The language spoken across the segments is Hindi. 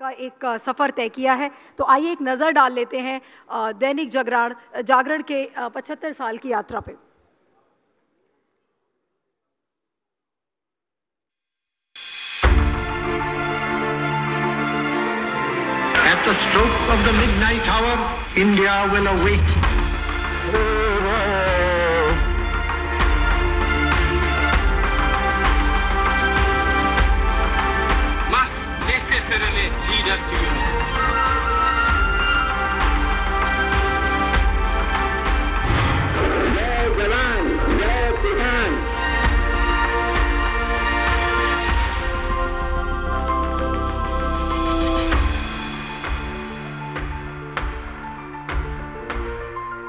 का एक सफ़र तय किया है तो आइए एक नज़र डाल लेते हैं दैनिक जागरण जागरण के पचहत्तर साल की यात्रा पे At the stroke of the midnight hour, India will awake.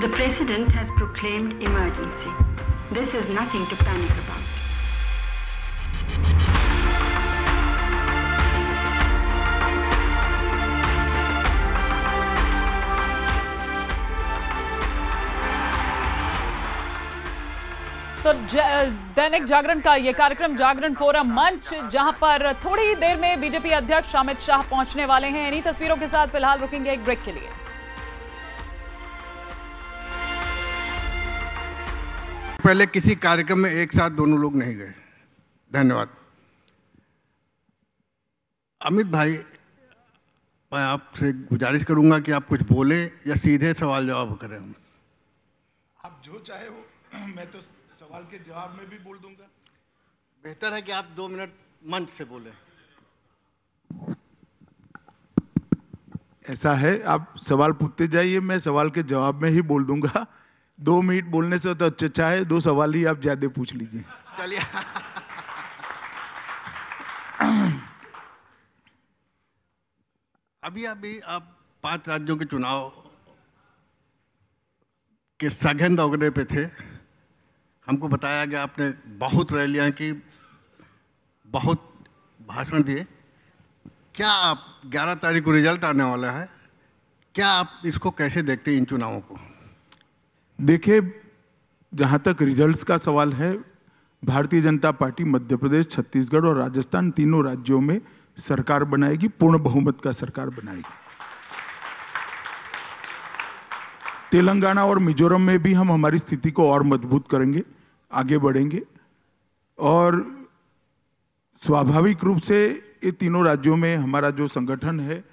The President has proclaimed emergency. This is nothing to panic about. तो दैनिक जागरण का ये कार्यक्रम जागरण फोरम मंच जहां पर थोड़ी ही देर में बीजेपी अध्यक्ष अमित शाह पहुंचने वाले हैं इन्हीं तस्वीरों के साथ फिलहाल रुकेंगे एक ब्रेक के लिए पहले किसी कार्यक्रम में एक साथ दोनों लोग नहीं गए धन्यवाद अमित भाई मैं आपसे गुजारिश करूंगा कि आप कुछ बोले या सीधे सवाल जवाब करें हम आप जो चाहे वो मैं तो सवाल के जवाब में भी बोल दूंगा बेहतर है कि आप दो मिनट मंच से बोले ऐसा है आप सवाल पूछते जाइए मैं सवाल के जवाब में ही बोल दूंगा दो मिनट बोलने से तो अच्छा अच्छा है दो सवाल ही आप ज्यादा पूछ लीजिए चलिए अभी अभी आप पांच राज्यों के चुनाव के सघन दौरे पे थे हमको बताया गया आपने बहुत रैलियां की बहुत भाषण दिए क्या आप 11 तारीख को रिजल्ट आने वाला है क्या आप इसको कैसे देखते हैं इन चुनावों को देखिए जहाँ तक रिजल्ट्स का सवाल है भारतीय जनता पार्टी मध्य प्रदेश छत्तीसगढ़ और राजस्थान तीनों राज्यों में सरकार बनाएगी पूर्ण बहुमत का सरकार बनाएगी तेलंगाना और मिजोरम में भी हम हमारी स्थिति को और मजबूत करेंगे आगे बढ़ेंगे और स्वाभाविक रूप से ये तीनों राज्यों में हमारा जो संगठन है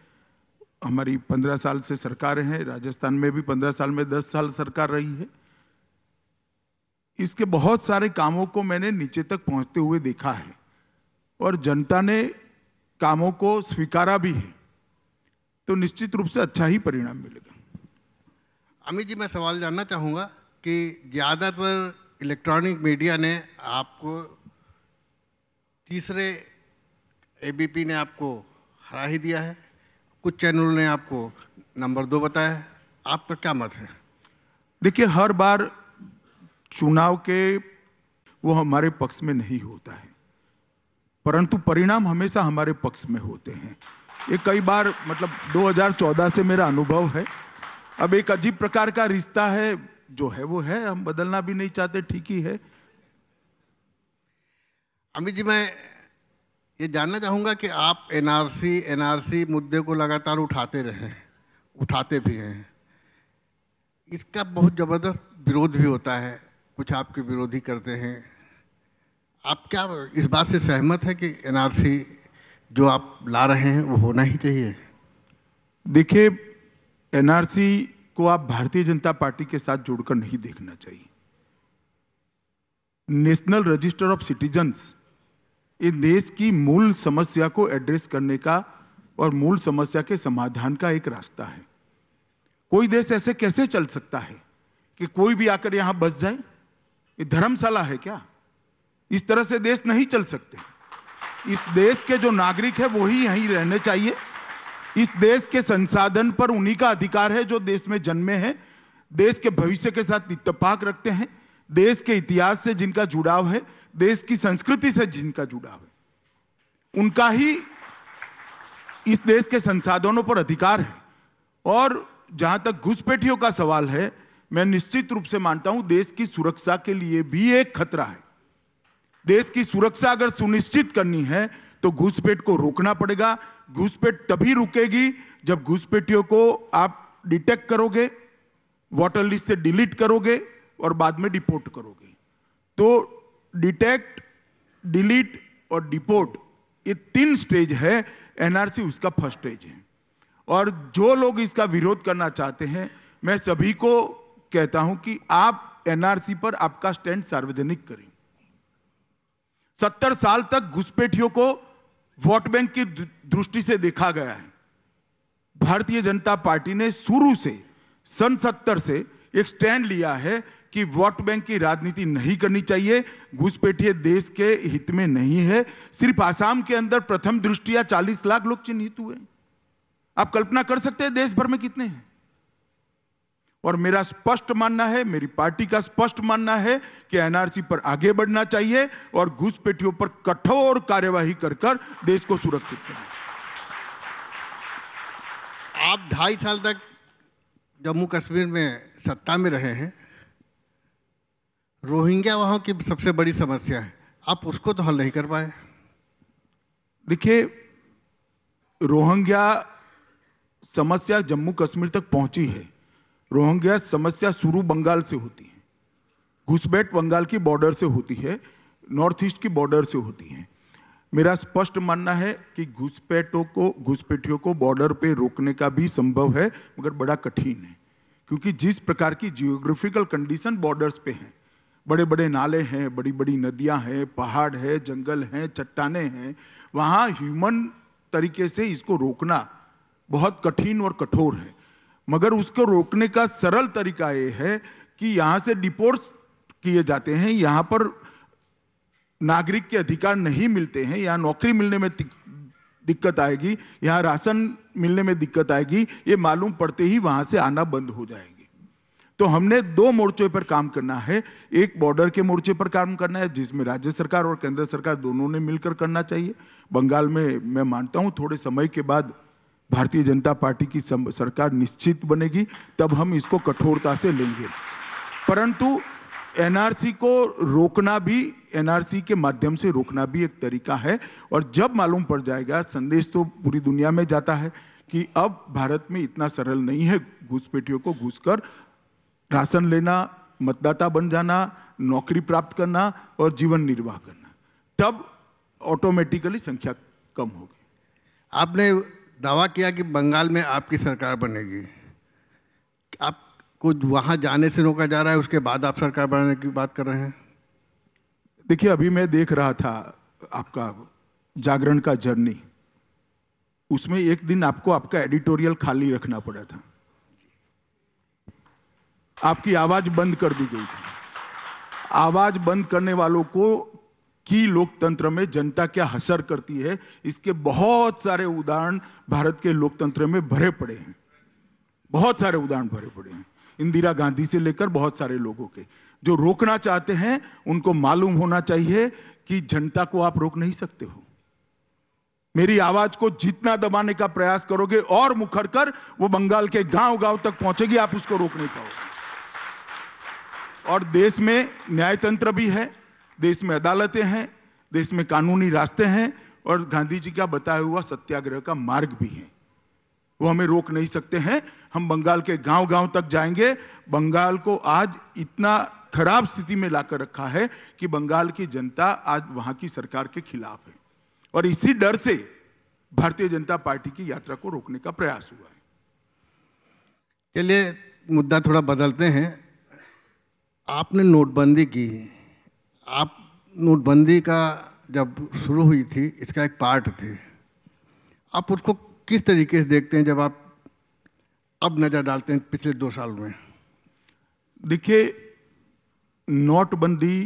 हमारी पंद्रह साल से सरकार है राजस्थान में भी पंद्रह साल में दस साल सरकार रही है इसके बहुत सारे कामों को मैंने नीचे तक पहुंचते हुए देखा है और जनता ने कामों को स्वीकारा भी है तो निश्चित रूप से अच्छा ही परिणाम मिलेगा अमित जी मैं सवाल जानना चाहूँगा कि ज़्यादातर इलेक्ट्रॉनिक मीडिया ने आपको तीसरे एबीपी ने आपको हरा ही दिया है कुछ चैनलों ने आपको नंबर दो बताया आपका क्या मत है देखिए हर बार चुनाव के वो हमारे पक्ष में नहीं होता है परंतु परिणाम हमेशा हमारे पक्ष में होते हैं ये कई बार मतलब 2014 से मेरा अनुभव है अब एक अजीब प्रकार का रिश्ता है जो है वो है हम बदलना भी नहीं चाहते ठीक ही है अमित जी मैं ये जानना चाहूँगा कि आप एनआरसी एनआरसी मुद्दे को लगातार उठाते रहे उठाते भी हैं इसका बहुत ज़बरदस्त विरोध भी होता है कुछ आपके विरोधी करते हैं आप क्या इस बात से सहमत है कि एनआरसी जो आप ला रहे हैं वो होना ही चाहिए देखिए एनआरसी को आप भारतीय जनता पार्टी के साथ जोड़कर नहीं देखना चाहिए नेशनल रजिस्टर ऑफ सिटीजन्स इस देश की मूल समस्या को एड्रेस करने का और मूल समस्या के समाधान का एक रास्ता है कोई देश ऐसे कैसे चल सकता है कि कोई भी आकर यहां बस जाए ये धर्मशाला है क्या इस तरह से देश नहीं चल सकते इस देश के जो नागरिक है वो ही यहीं रहने चाहिए इस देश के संसाधन पर उन्हीं का अधिकार है जो देश में जन्मे हैं देश के भविष्य के साथ इतफाक रखते हैं देश के इतिहास से जिनका जुड़ाव है देश की संस्कृति से जिनका जुड़ा है उनका ही इस देश के संसाधनों पर अधिकार है और जहां तक घुसपैठियों का सवाल है मैं निश्चित रूप से मानता हूं देश की सुरक्षा के लिए भी एक खतरा है देश की सुरक्षा अगर सुनिश्चित करनी है तो घुसपैठ को रोकना पड़ेगा घुसपैठ तभी रुकेगी जब घुसपैठियों को आप डिटेक्ट करोगे वाटर लिस्ट से डिलीट करोगे और बाद में डिपोर्ट करोगे तो डिटेक्ट डिलीट और डिपोर्ट ये तीन स्टेज है एनआरसी उसका फर्स्ट स्टेज है और जो लोग इसका विरोध करना चाहते हैं मैं सभी को कहता हूं कि आप एनआरसी पर आपका स्टैंड सार्वजनिक करें सत्तर साल तक घुसपैठियों को वोट बैंक की दृष्टि से देखा गया है भारतीय जनता पार्टी ने शुरू से सन सत्तर से एक स्टैंड लिया है कि वोट बैंक की राजनीति नहीं करनी चाहिए घुसपैठिए देश के हित में नहीं है सिर्फ आसाम के अंदर प्रथम दृष्टिया चालीस लाख लोग चिन्हित हुए आप कल्पना कर सकते हैं देश भर में कितने हैं और मेरा स्पष्ट मानना है मेरी पार्टी का स्पष्ट मानना है कि एनआरसी पर आगे बढ़ना चाहिए और घुसपेटियों पर कठोर कार्यवाही कर कर देश को सुरक्षित करना आप ढाई साल तक जम्मू कश्मीर में सत्ता में रहे हैं रोहिंग्या वहाँ की सबसे बड़ी समस्या है आप उसको तो हल नहीं कर पाए देखिए रोहिंग्या समस्या जम्मू कश्मीर तक पहुंची है रोहिंग्या समस्या शुरू बंगाल से होती है घुसपैठ बंगाल की बॉर्डर से होती है नॉर्थ ईस्ट की बॉर्डर से होती है मेरा स्पष्ट मानना है कि घुसपैठों को घुसपैठियों को बॉर्डर पे रोकने का भी संभव है मगर बड़ा कठिन है क्योंकि जिस प्रकार की जियोग्राफिकल कंडीशन बॉर्डर्स पे हैं बड़े बड़े नाले हैं बड़ी बड़ी नदियां हैं पहाड़ है जंगल हैं चट्टाने हैं वहाँ ह्यूमन तरीके से इसको रोकना बहुत कठिन और कठोर है मगर उसको रोकने का सरल तरीका ये है कि यहाँ से डिपोर्ट्स किए जाते हैं यहाँ पर नागरिक के अधिकार नहीं मिलते हैं यहाँ नौकरी मिलने में दिक्कत आएगी यहाँ राशन मिलने में दिक्कत आएगी ये मालूम पड़ते ही वहाँ से आना बंद हो जाएगी तो हमने दो मोर्चों पर काम करना है एक बॉर्डर के मोर्चे पर काम करना है जिसमें राज्य सरकार और केंद्र सरकार दोनों ने मिलकर करना चाहिए बंगाल में मैं मानता हूं थोड़े समय के बाद भारतीय जनता पार्टी की सरकार निश्चित बनेगी तब हम इसको कठोरता से लेंगे परंतु एनआरसी को रोकना भी एनआरसी के माध्यम से रोकना भी एक तरीका है और जब मालूम पड़ जाएगा संदेश तो पूरी दुनिया में जाता है कि अब भारत में इतना सरल नहीं है घुसपैठियों को घुसकर राशन लेना मतदाता बन जाना नौकरी प्राप्त करना और जीवन निर्वाह करना तब ऑटोमेटिकली संख्या कम होगी आपने दावा किया कि बंगाल में आपकी सरकार बनेगी आपको वहाँ जाने से रोका जा रहा है उसके बाद आप सरकार बनाने की बात कर रहे हैं देखिए अभी मैं देख रहा था आपका जागरण का जर्नी उसमें एक दिन आपको आपका एडिटोरियल खाली रखना पड़ा था आपकी आवाज बंद कर दी गई थी आवाज बंद करने वालों को की लोकतंत्र में जनता क्या हसर करती है इसके बहुत सारे उदाहरण भारत के लोकतंत्र में भरे पड़े हैं बहुत सारे उदाहरण भरे पड़े हैं इंदिरा गांधी से लेकर बहुत सारे लोगों के जो रोकना चाहते हैं उनको मालूम होना चाहिए कि जनता को आप रोक नहीं सकते हो मेरी आवाज को जितना दबाने का प्रयास करोगे और मुखर कर वो बंगाल के गांव गांव तक पहुंचेगी आप उसको रोकने का पाओगे और देश में न्यायतंत्र भी है देश में अदालतें हैं देश में कानूनी रास्ते हैं और गांधी जी का बताया हुआ सत्याग्रह का मार्ग भी है वो हमें रोक नहीं सकते हैं हम बंगाल के गांव-गांव तक जाएंगे बंगाल को आज इतना खराब स्थिति में लाकर रखा है कि बंगाल की जनता आज वहां की सरकार के खिलाफ है और इसी डर से भारतीय जनता पार्टी की यात्रा को रोकने का प्रयास हुआ है चलिए मुद्दा थोड़ा बदलते हैं आपने नोटबंदी की है आप नोटबंदी का जब शुरू हुई थी इसका एक पार्ट थे आप उसको किस तरीके से देखते हैं जब आप अब नज़र डालते हैं पिछले दो साल में देखिए नोटबंदी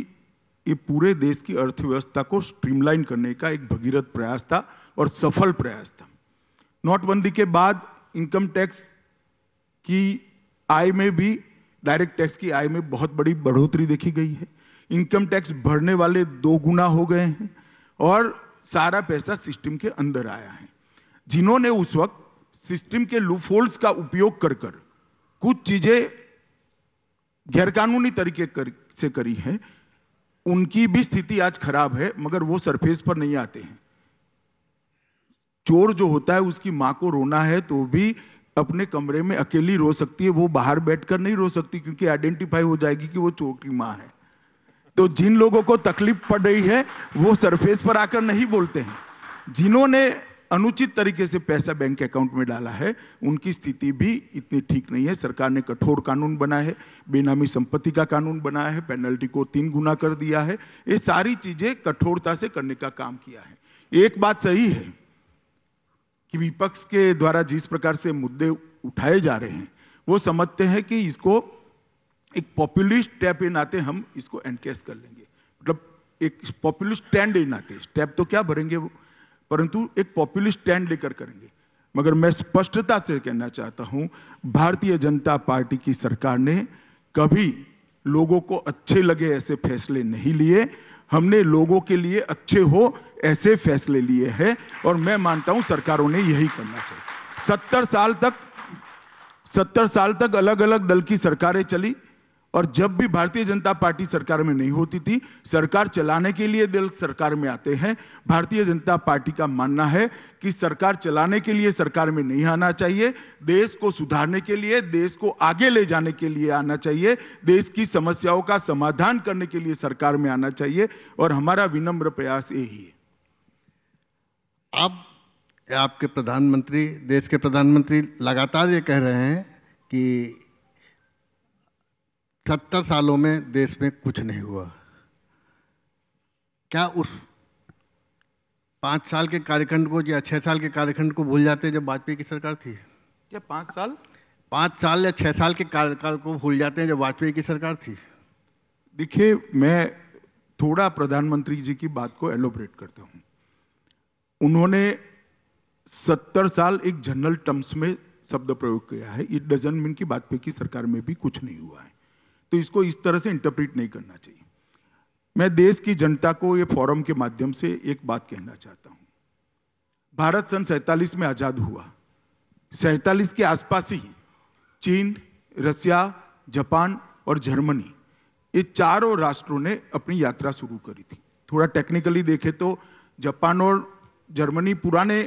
ये पूरे देश की अर्थव्यवस्था को स्ट्रीमलाइन करने का एक भगीरथ प्रयास था और सफल प्रयास था नोटबंदी के बाद इनकम टैक्स की आय में भी डायरेक्ट टैक्स की आय में बहुत बड़ी बढ़ोतरी देखी गई है इनकम टैक्स भरने वाले दो गुना हो गए हैं और सारा पैसा सिस्टम के अंदर आया है जिन्होंने उस वक्त सिस्टम के लूफोल्ड्स का उपयोग कर कर कुछ चीज़ें गैरकानूनी तरीके कर, से करी है उनकी भी स्थिति आज खराब है मगर वो सरफेस पर नहीं आते हैं चोर जो होता है उसकी मां को रोना है तो भी अपने कमरे में अकेली रो सकती है वो बाहर बैठकर नहीं रो सकती क्योंकि आइडेंटिफाई हो जाएगी कि वो चोर की माँ है तो जिन लोगों को तकलीफ पड़ रही है वो सरफेस पर आकर नहीं बोलते हैं जिन्होंने अनुचित तरीके से पैसा बैंक अकाउंट में डाला है उनकी स्थिति भी इतनी ठीक नहीं है सरकार ने कठोर कानून बनाया है बेनामी संपत्ति का कानून बनाया है पेनल्टी को तीन गुना कर दिया है ये सारी चीज़ें कठोरता से करने का काम किया है एक बात सही है कि विपक्ष के द्वारा जिस प्रकार से मुद्दे उठाए जा रहे हैं वो समझते हैं कि इसको एक पॉपुलिस्ट टैप के नाते हम इसको एनकेस कर लेंगे मतलब एक पॉपुलिस्ट स्टैंड के नाते स्टैप तो क्या भरेंगे वो परंतु एक पॉपुलिस्ट स्टैंड लेकर करेंगे मगर मैं स्पष्टता से कहना चाहता हूं भारतीय जनता पार्टी की सरकार ने कभी लोगों को अच्छे लगे ऐसे फैसले नहीं लिए हमने लोगों के लिए अच्छे हो ऐसे फैसले लिए हैं और मैं मानता हूं सरकारों ने यही करना चाहिए सत्तर साल तक सत्तर साल तक अलग अलग दल की सरकारें चली और जब भी भारतीय जनता पार्टी सरकार में नहीं होती थी सरकार चलाने के लिए दल सरकार में आते हैं भारतीय जनता पार्टी का मानना है कि सरकार चलाने के लिए सरकार में नहीं आना चाहिए देश को सुधारने के लिए देश को आगे ले जाने के लिए आना चाहिए देश की समस्याओं का समाधान करने के लिए सरकार में आना चाहिए और हमारा विनम्र प्रयास यही है आप आपके प्रधानमंत्री देश के प्रधानमंत्री लगातार ये कह रहे हैं कि सत्तर सालों में देश में कुछ नहीं हुआ क्या उस पाँच साल के कार्यखंड को या छः साल के कार्यखंड को भूल जाते जब वाजपेयी की सरकार थी क्या पाँच साल पाँच साल या छः साल के कार्यकाल को भूल जाते हैं जब वाजपेयी की सरकार थी देखिए मैं थोड़ा प्रधानमंत्री जी की बात को एलोबरेट करता हूँ उन्होंने सत्तर साल एक जनरल टर्म्स में शब्द प्रयोग किया है इट डजन मीन की वाजपेयी की सरकार में भी कुछ नहीं हुआ है तो इसको इस तरह से इंटरप्रिट नहीं करना चाहिए मैं देश की जनता को ये फोरम के माध्यम से एक बात कहना चाहता हूं भारत सन सैतालीस में आज़ाद हुआ सैतालीस के आसपास ही चीन रसिया जापान और जर्मनी ये चारों राष्ट्रों ने अपनी यात्रा शुरू करी थी थोड़ा टेक्निकली देखे तो जापान और जर्मनी पुराने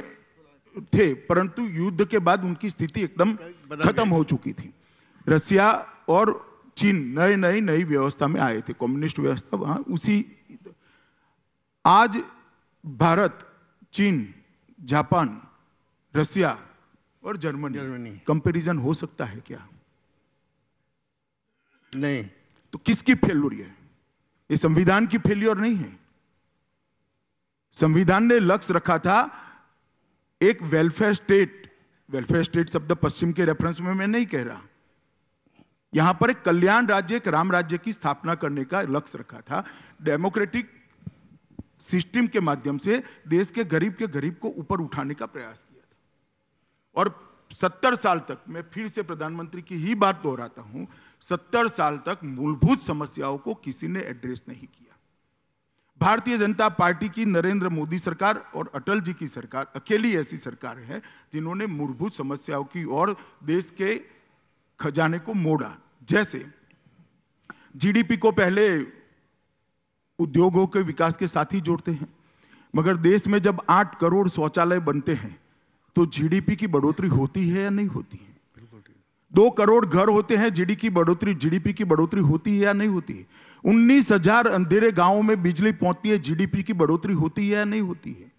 थे परंतु युद्ध के बाद उनकी स्थिति एकदम खत्म हो चुकी थी रसिया और चीन नए नई नई व्यवस्था में आए थे कम्युनिस्ट व्यवस्था वहां उसी आज भारत चीन जापान रसिया और जर्मनी जर्मनी कंपैरिजन हो सकता है क्या नहीं तो किसकी फेल्यूर है ये संविधान की फेल्योर नहीं है संविधान ने लक्ष्य रखा था एक वेलफेयर स्टेट वेलफेयर स्टेट शब्द पश्चिम के रेफरेंस में मैं नहीं कह रहा यहां पर एक कल्याण राज्य एक राम राज्य की स्थापना करने का लक्ष्य रखा था डेमोक्रेटिक सिस्टम के माध्यम से देश के गरीब के गरीब को ऊपर उठाने का प्रयास किया था और सत्तर साल तक मैं फिर से प्रधानमंत्री की ही बात दोहराता हूं सत्तर साल तक मूलभूत समस्याओं को किसी ने एड्रेस नहीं किया भारतीय जनता पार्टी की नरेंद्र मोदी सरकार और अटल जी की सरकार अकेली ऐसी सरकार है जिन्होंने मूलभूत समस्याओं की और देश के खजाने को मोड़ा जैसे जीडीपी को पहले उद्योगों के विकास के साथ ही जोड़ते हैं मगर देश में जब आठ करोड़ शौचालय बनते हैं तो जीडीपी की बढ़ोतरी होती है या नहीं होती है दो करोड़ घर होते हैं जीडी की बढ़ोतरी जीडीपी की बढ़ोतरी होती है या नहीं होती है उन्नीस हजार अंधेरे गांवों में बिजली पहुंचती है जीडीपी की बढ़ोतरी होती है या नहीं होती है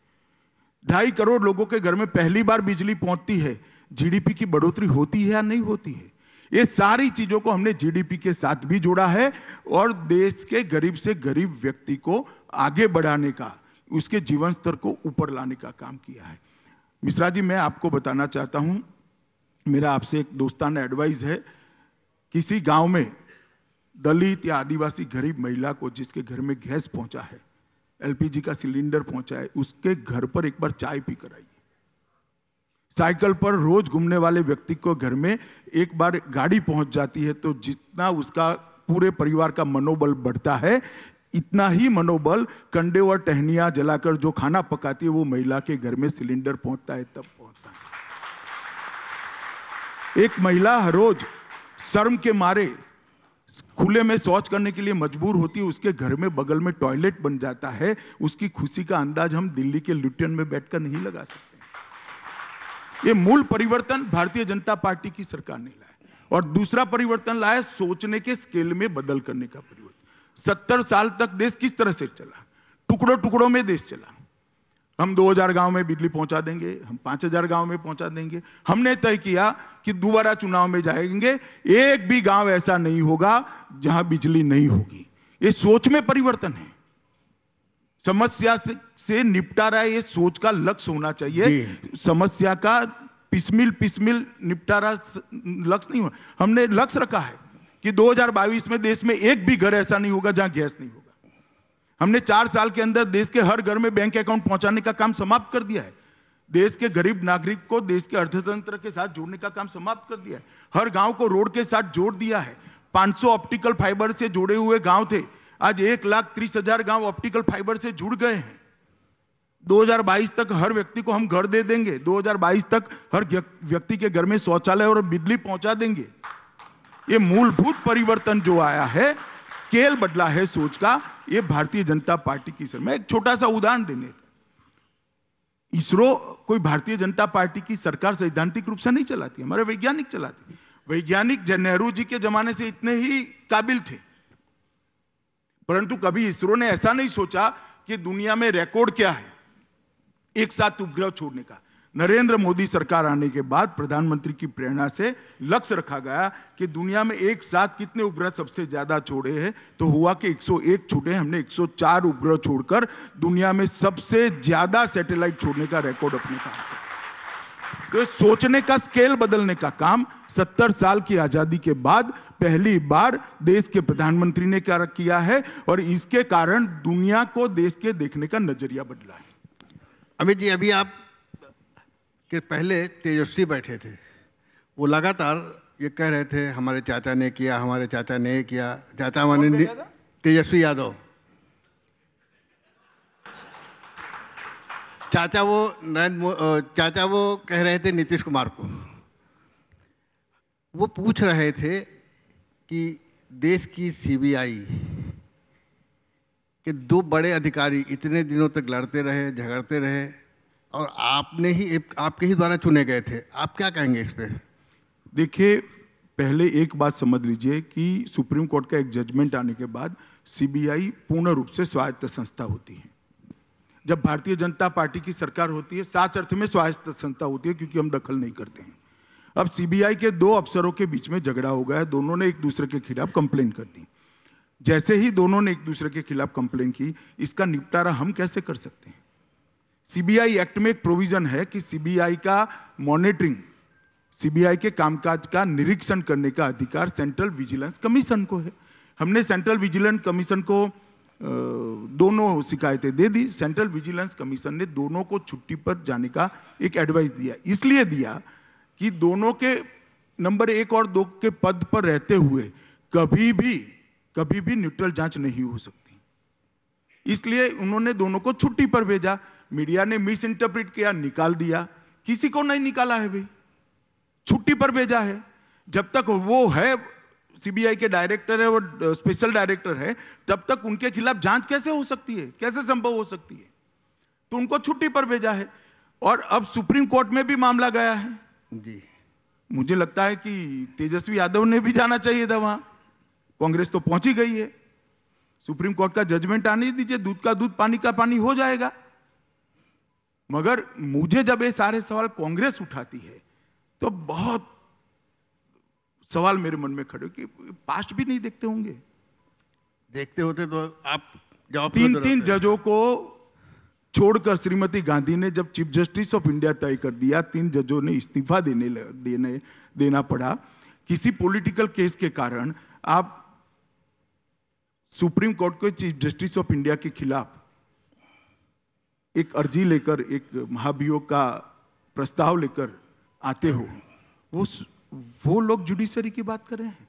ढाई करोड़ लोगों के घर में पहली बार बिजली पहुंचती है जीडीपी की बढ़ोतरी होती है या नहीं होती है ये सारी चीजों को हमने जीडीपी के साथ भी जोड़ा है और देश के गरीब से गरीब व्यक्ति को आगे बढ़ाने का उसके जीवन स्तर को ऊपर लाने का काम किया है मिश्रा जी मैं आपको बताना चाहता हूं मेरा आपसे एक दोस्ताना एडवाइस है किसी गांव में दलित या आदिवासी गरीब महिला को जिसके घर में गैस पहुंचा है एलपीजी का सिलेंडर पहुंचा है उसके घर पर एक बार चाय पी आइए साइकिल पर रोज घूमने वाले व्यक्ति को घर में एक बार गाड़ी पहुंच जाती है तो जितना उसका पूरे परिवार का मनोबल बढ़ता है इतना ही मनोबल कंडे और टहनिया जलाकर जो खाना पकाती है वो महिला के घर में सिलेंडर पहुंचता है तब पहुंचता है एक महिला हर रोज शर्म के मारे खुले में शौच करने के लिए मजबूर होती है उसके घर में बगल में टॉयलेट बन जाता है उसकी खुशी का अंदाज हम दिल्ली के लुटियन में बैठकर नहीं लगा सकते ये मूल परिवर्तन भारतीय जनता पार्टी की सरकार ने लाया और दूसरा परिवर्तन लाया सोचने के स्केल में बदल करने का परिवर्तन सत्तर साल तक देश किस तरह से चला टुकड़ों टुकड़ों में देश चला हम 2000 गांव में बिजली पहुंचा देंगे हम 5000 गांव में पहुंचा देंगे हमने तय किया कि दोबारा चुनाव में जाएंगे एक भी गांव ऐसा नहीं होगा जहां बिजली नहीं होगी ये सोच में परिवर्तन है समस्या से, से निपटारा ये सोच का लक्ष्य होना चाहिए समस्या का पिसमिल पिसमिल निपटारा लक्ष्य नहीं होना हमने लक्ष्य रखा है कि 2022 में देश में एक भी घर ऐसा नहीं होगा जहां गैस नहीं होगा हमने चार साल के अंदर देश के हर घर में बैंक अकाउंट पहुंचाने का काम समाप्त कर दिया है देश के गरीब नागरिक को देश के अर्थतंत्र के साथ जोड़ने का काम समाप्त कर दिया है हर गांव को रोड के साथ जोड़ दिया है 500 ऑप्टिकल फाइबर से जुड़े हुए गांव थे आज एक लाख तीस हजार गांव ऑप्टिकल फाइबर से जुड़ गए हैं 2022 तक हर व्यक्ति को हम घर दे देंगे 2022 तक हर व्यक्ति के घर में शौचालय और बिजली पहुंचा देंगे ये मूलभूत परिवर्तन जो आया है स्केल बदला है सोच का ये भारतीय जनता पार्टी की सर मैं एक छोटा सा उदाहरण देने इसरो कोई भारतीय जनता पार्टी की सरकार सैद्धांतिक रूप से नहीं चलाती हमारे वैज्ञानिक चलाती वैज्ञानिक नेहरू जी के जमाने से इतने ही काबिल थे परंतु कभी इसरो ने ऐसा नहीं सोचा कि दुनिया में रिकॉर्ड क्या है एक साथ उपग्रह छोड़ने का नरेंद्र मोदी सरकार आने के बाद प्रधानमंत्री की प्रेरणा से लक्ष्य रखा गया कि दुनिया में एक साथ कितने उपग्रह सबसे ज्यादा छोड़े हैं तो हुआ कि 101 छोड़े हमने 104 उपग्रह छोड़कर दुनिया में सबसे ज्यादा सैटेलाइट छोड़ने का रिकॉर्ड अपने पास तो सोचने का स्केल बदलने का काम सत्तर साल की आजादी के बाद पहली बार देश के प्रधानमंत्री ने क्या किया है और इसके कारण दुनिया को देश के देखने का नजरिया बदला है अमित जी अभी आप के पहले तेजस्वी बैठे थे वो लगातार ये कह रहे थे हमारे चाचा ने किया हमारे चाचा ने किया चाचा हमारे तेजस्वी यादव चाचा वो नरेंद्र चाचा वो कह रहे थे नीतीश कुमार को वो पूछ रहे थे कि देश की सीबीआई के दो बड़े अधिकारी इतने दिनों तक लड़ते रहे झगड़ते रहे और आपने ही आपके ही द्वारा चुने गए थे आप क्या कहेंगे इस पर देखिए पहले एक बात समझ लीजिए कि सुप्रीम कोर्ट का एक जजमेंट आने के बाद सीबीआई पूर्ण रूप से स्वायत्त संस्था होती है जब भारतीय जनता पार्टी की सरकार होती है साच अर्थ में स्वायत्त संस्था होती है क्योंकि हम दखल नहीं करते हैं अब सीबीआई के दो अफसरों के बीच में झगड़ा हो गया है दोनों ने एक दूसरे के खिलाफ कंप्लेन कर दी जैसे ही दोनों ने एक दूसरे के खिलाफ कंप्लेन की इसका निपटारा हम कैसे कर सकते हैं सीबीआई एक्ट में एक प्रोविजन है कि सीबीआई का मॉनिटरिंग सीबीआई के कामकाज का निरीक्षण करने का अधिकार सेंट्रल विजिलेंस कमीशन को है हमने सेंट्रल विजिलेंस कमीशन को दोनों शिकायतें दे दी सेंट्रल विजिलेंस कमीशन ने दोनों को छुट्टी पर जाने का एक एडवाइस दिया इसलिए दिया कि दोनों के नंबर एक और दो के पद पर रहते हुए कभी भी कभी भी न्यूट्रल जांच नहीं हो सकती इसलिए उन्होंने दोनों को छुट्टी पर भेजा मीडिया ने मिस इंटरप्रिट किया निकाल दिया किसी को नहीं निकाला है भाई छुट्टी पर भेजा है जब तक वो है सीबीआई के डायरेक्टर है वो स्पेशल डायरेक्टर है तब तक उनके खिलाफ जांच कैसे हो सकती है कैसे संभव हो सकती है तो उनको छुट्टी पर भेजा है और अब सुप्रीम कोर्ट में भी मामला गया है जी मुझे लगता है कि तेजस्वी यादव ने भी जाना चाहिए था वहां कांग्रेस तो पहुंची गई है सुप्रीम कोर्ट का जजमेंट आने दीजिए दूध का दूध पानी का पानी हो जाएगा मगर मुझे जब ये सारे सवाल कांग्रेस उठाती है तो बहुत सवाल मेरे मन में खड़े कि पास्ट भी नहीं देखते होंगे देखते होते तो आप जवाब तो तीन तीन जजों को छोड़कर श्रीमती गांधी ने जब चीफ जस्टिस ऑफ इंडिया तय कर दिया तीन जजों ने इस्तीफा देने देने देना पड़ा किसी पॉलिटिकल केस के कारण आप सुप्रीम कोर्ट के चीफ जस्टिस ऑफ इंडिया के खिलाफ एक अर्जी लेकर एक महाभियोग का प्रस्ताव लेकर आते हो वो वो लोग जुडिशरी की बात कर रहे हैं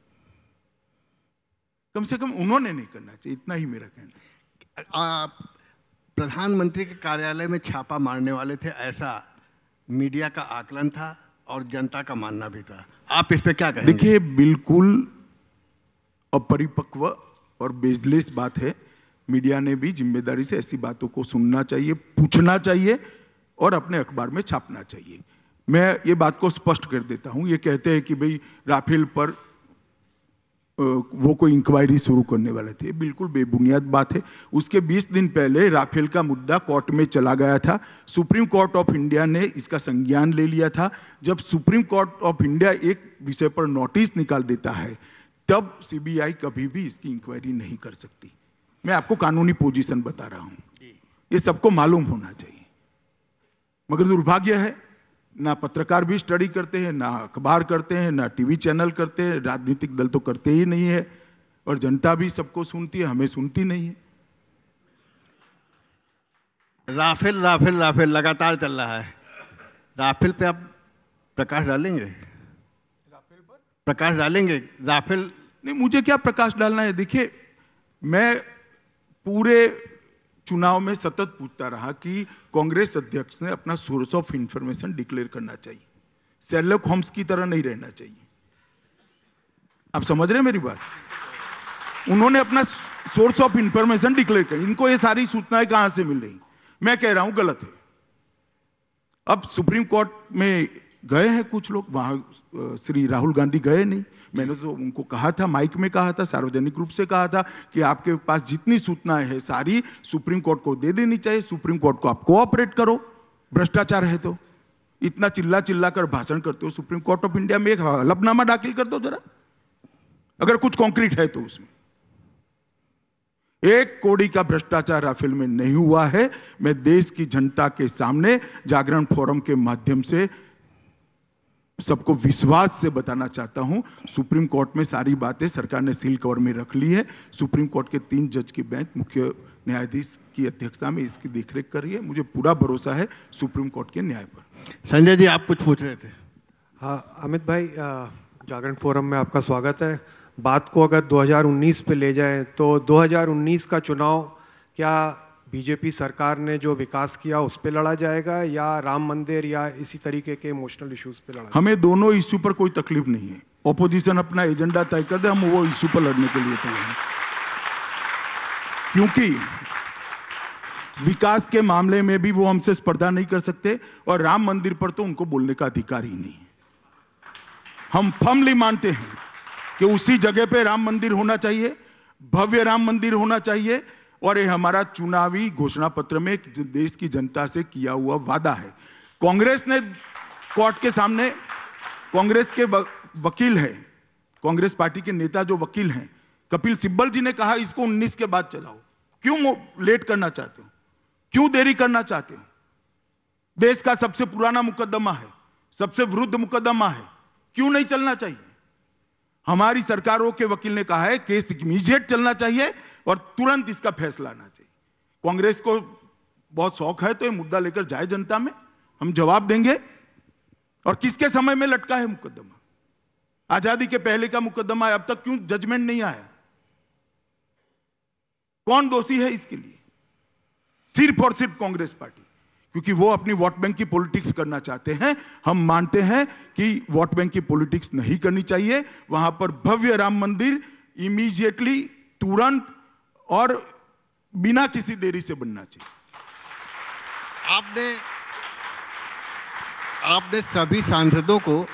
कम से कम उन्होंने नहीं करना चाहिए इतना ही मेरा कहना प्रधानमंत्री के कार्यालय में छापा मारने वाले थे ऐसा मीडिया का आकलन था और जनता का मानना भी था आप इस पर क्या कहेंगे देखिए बिल्कुल अपरिपक्व और बेजलेस बात है मीडिया ने भी जिम्मेदारी से ऐसी बातों को सुनना चाहिए पूछना चाहिए और अपने अखबार में छापना चाहिए मैं ये बात को स्पष्ट कर देता हूं ये कहते हैं कि भाई राफेल पर वो कोई इंक्वायरी शुरू करने वाले थे बिल्कुल बेबुनियाद बात है उसके 20 दिन पहले राफेल का मुद्दा कोर्ट में चला गया था सुप्रीम कोर्ट ऑफ इंडिया ने इसका संज्ञान ले लिया था जब सुप्रीम कोर्ट ऑफ इंडिया एक विषय पर नोटिस निकाल देता है तब सीबीआई कभी भी इसकी इंक्वायरी नहीं कर सकती मैं आपको कानूनी पोजिशन बता रहा हूँ ये सबको मालूम होना चाहिए मगर दुर्भाग्य है ना पत्रकार भी स्टडी करते हैं ना अखबार करते हैं ना टीवी चैनल करते हैं राजनीतिक दल तो करते ही नहीं है और जनता भी सबको सुनती है हमें सुनती नहीं है राफेल राफेल राफेल लगातार चल रहा है राफेल पे आप प्रकाश डालेंगे राफेल पर प्रकाश डालेंगे राफेल नहीं मुझे क्या प्रकाश डालना है देखिए मैं पूरे चुनाव में सतत पूछता रहा कि कांग्रेस अध्यक्ष ने अपना सोर्स ऑफ इंफॉर्मेशन डिक्लेयर करना चाहिए सेल्लक होम्स की तरह नहीं रहना चाहिए आप समझ रहे मेरी बात उन्होंने अपना सोर्स ऑफ इंफॉर्मेशन डिक्लेयर किया इनको ये सारी सूचनाएं कहां से मिल रही मैं कह रहा हूं गलत है अब सुप्रीम कोर्ट में गए हैं कुछ लोग वहां श्री राहुल गांधी गए नहीं मैंने तो उनको कहा था माइक में कहा था सार्वजनिक रूप से कहा था कि आपके पास जितनी सूचनाएं हैं सारी सुप्रीम कोर्ट को दे देनी चाहिए सुप्रीम कोर्ट को आप कोऑपरेट करो भ्रष्टाचार है तो इतना चिल्ला चिल्ला कर भाषण करते हो सुप्रीम कोर्ट ऑफ इंडिया में एक हलफनामा दाखिल कर दो जरा अगर कुछ कॉन्क्रीट है तो उसमें एक कोड़ी का भ्रष्टाचार राफेल में नहीं हुआ है मैं देश की जनता के सामने जागरण फोरम के माध्यम से सबको विश्वास से बताना चाहता हूं सुप्रीम कोर्ट में सारी बातें सरकार ने सील कवर में रख ली है सुप्रीम कोर्ट के तीन जज की बेंच मुख्य न्यायाधीश की अध्यक्षता में इसकी देखरेख कर रही है मुझे पूरा भरोसा है सुप्रीम कोर्ट के न्याय पर संजय जी आप कुछ पूछ रहे थे हाँ अमित भाई जागरण फोरम में आपका स्वागत है बात को अगर 2019 पे ले जाएं तो 2019 का चुनाव क्या बीजेपी सरकार ने जो विकास किया उस पर लड़ा जाएगा या राम मंदिर या इसी तरीके के इमोशनल इश्यूज पे लड़ा हमें दोनों इश्यू पर कोई तकलीफ नहीं है ओपोजिशन अपना एजेंडा तय कर दे हम वो इश्यू पर लड़ने के लिए तैयार हैं क्योंकि विकास के मामले में भी वो हमसे स्पर्धा नहीं कर सकते और राम मंदिर पर तो उनको बोलने का अधिकार ही नहीं हम फर्मली मानते हैं कि उसी जगह पे राम मंदिर होना चाहिए भव्य राम मंदिर होना चाहिए और ये हमारा चुनावी घोषणा पत्र में देश की जनता से किया हुआ वादा है कांग्रेस ने कोर्ट के सामने कांग्रेस के वकील है कांग्रेस पार्टी के नेता जो वकील हैं कपिल सिब्बल जी ने कहा इसको 19 के बाद चलाओ क्यों लेट करना चाहते हो क्यों देरी करना चाहते हो देश का सबसे पुराना मुकदमा है सबसे वृद्ध मुकदमा है क्यों नहीं चलना चाहिए हमारी सरकारों के वकील ने कहा है केस इमीजिएट चलना चाहिए और तुरंत इसका फैसला आना चाहिए कांग्रेस को बहुत शौक है तो ये मुद्दा लेकर जाए जनता में हम जवाब देंगे और किसके समय में लटका है मुकदमा आजादी के पहले का मुकदमा है अब तक क्यों जजमेंट नहीं आया कौन दोषी है इसके लिए सिर्फ और सिर्फ कांग्रेस पार्टी क्योंकि वो अपनी वोट बैंक की पॉलिटिक्स करना चाहते हैं हम मानते हैं कि वोट बैंक की पॉलिटिक्स नहीं करनी चाहिए वहां पर भव्य राम मंदिर इमीजिएटली तुरंत और बिना किसी देरी से बनना चाहिए आपने आपने सभी सांसदों को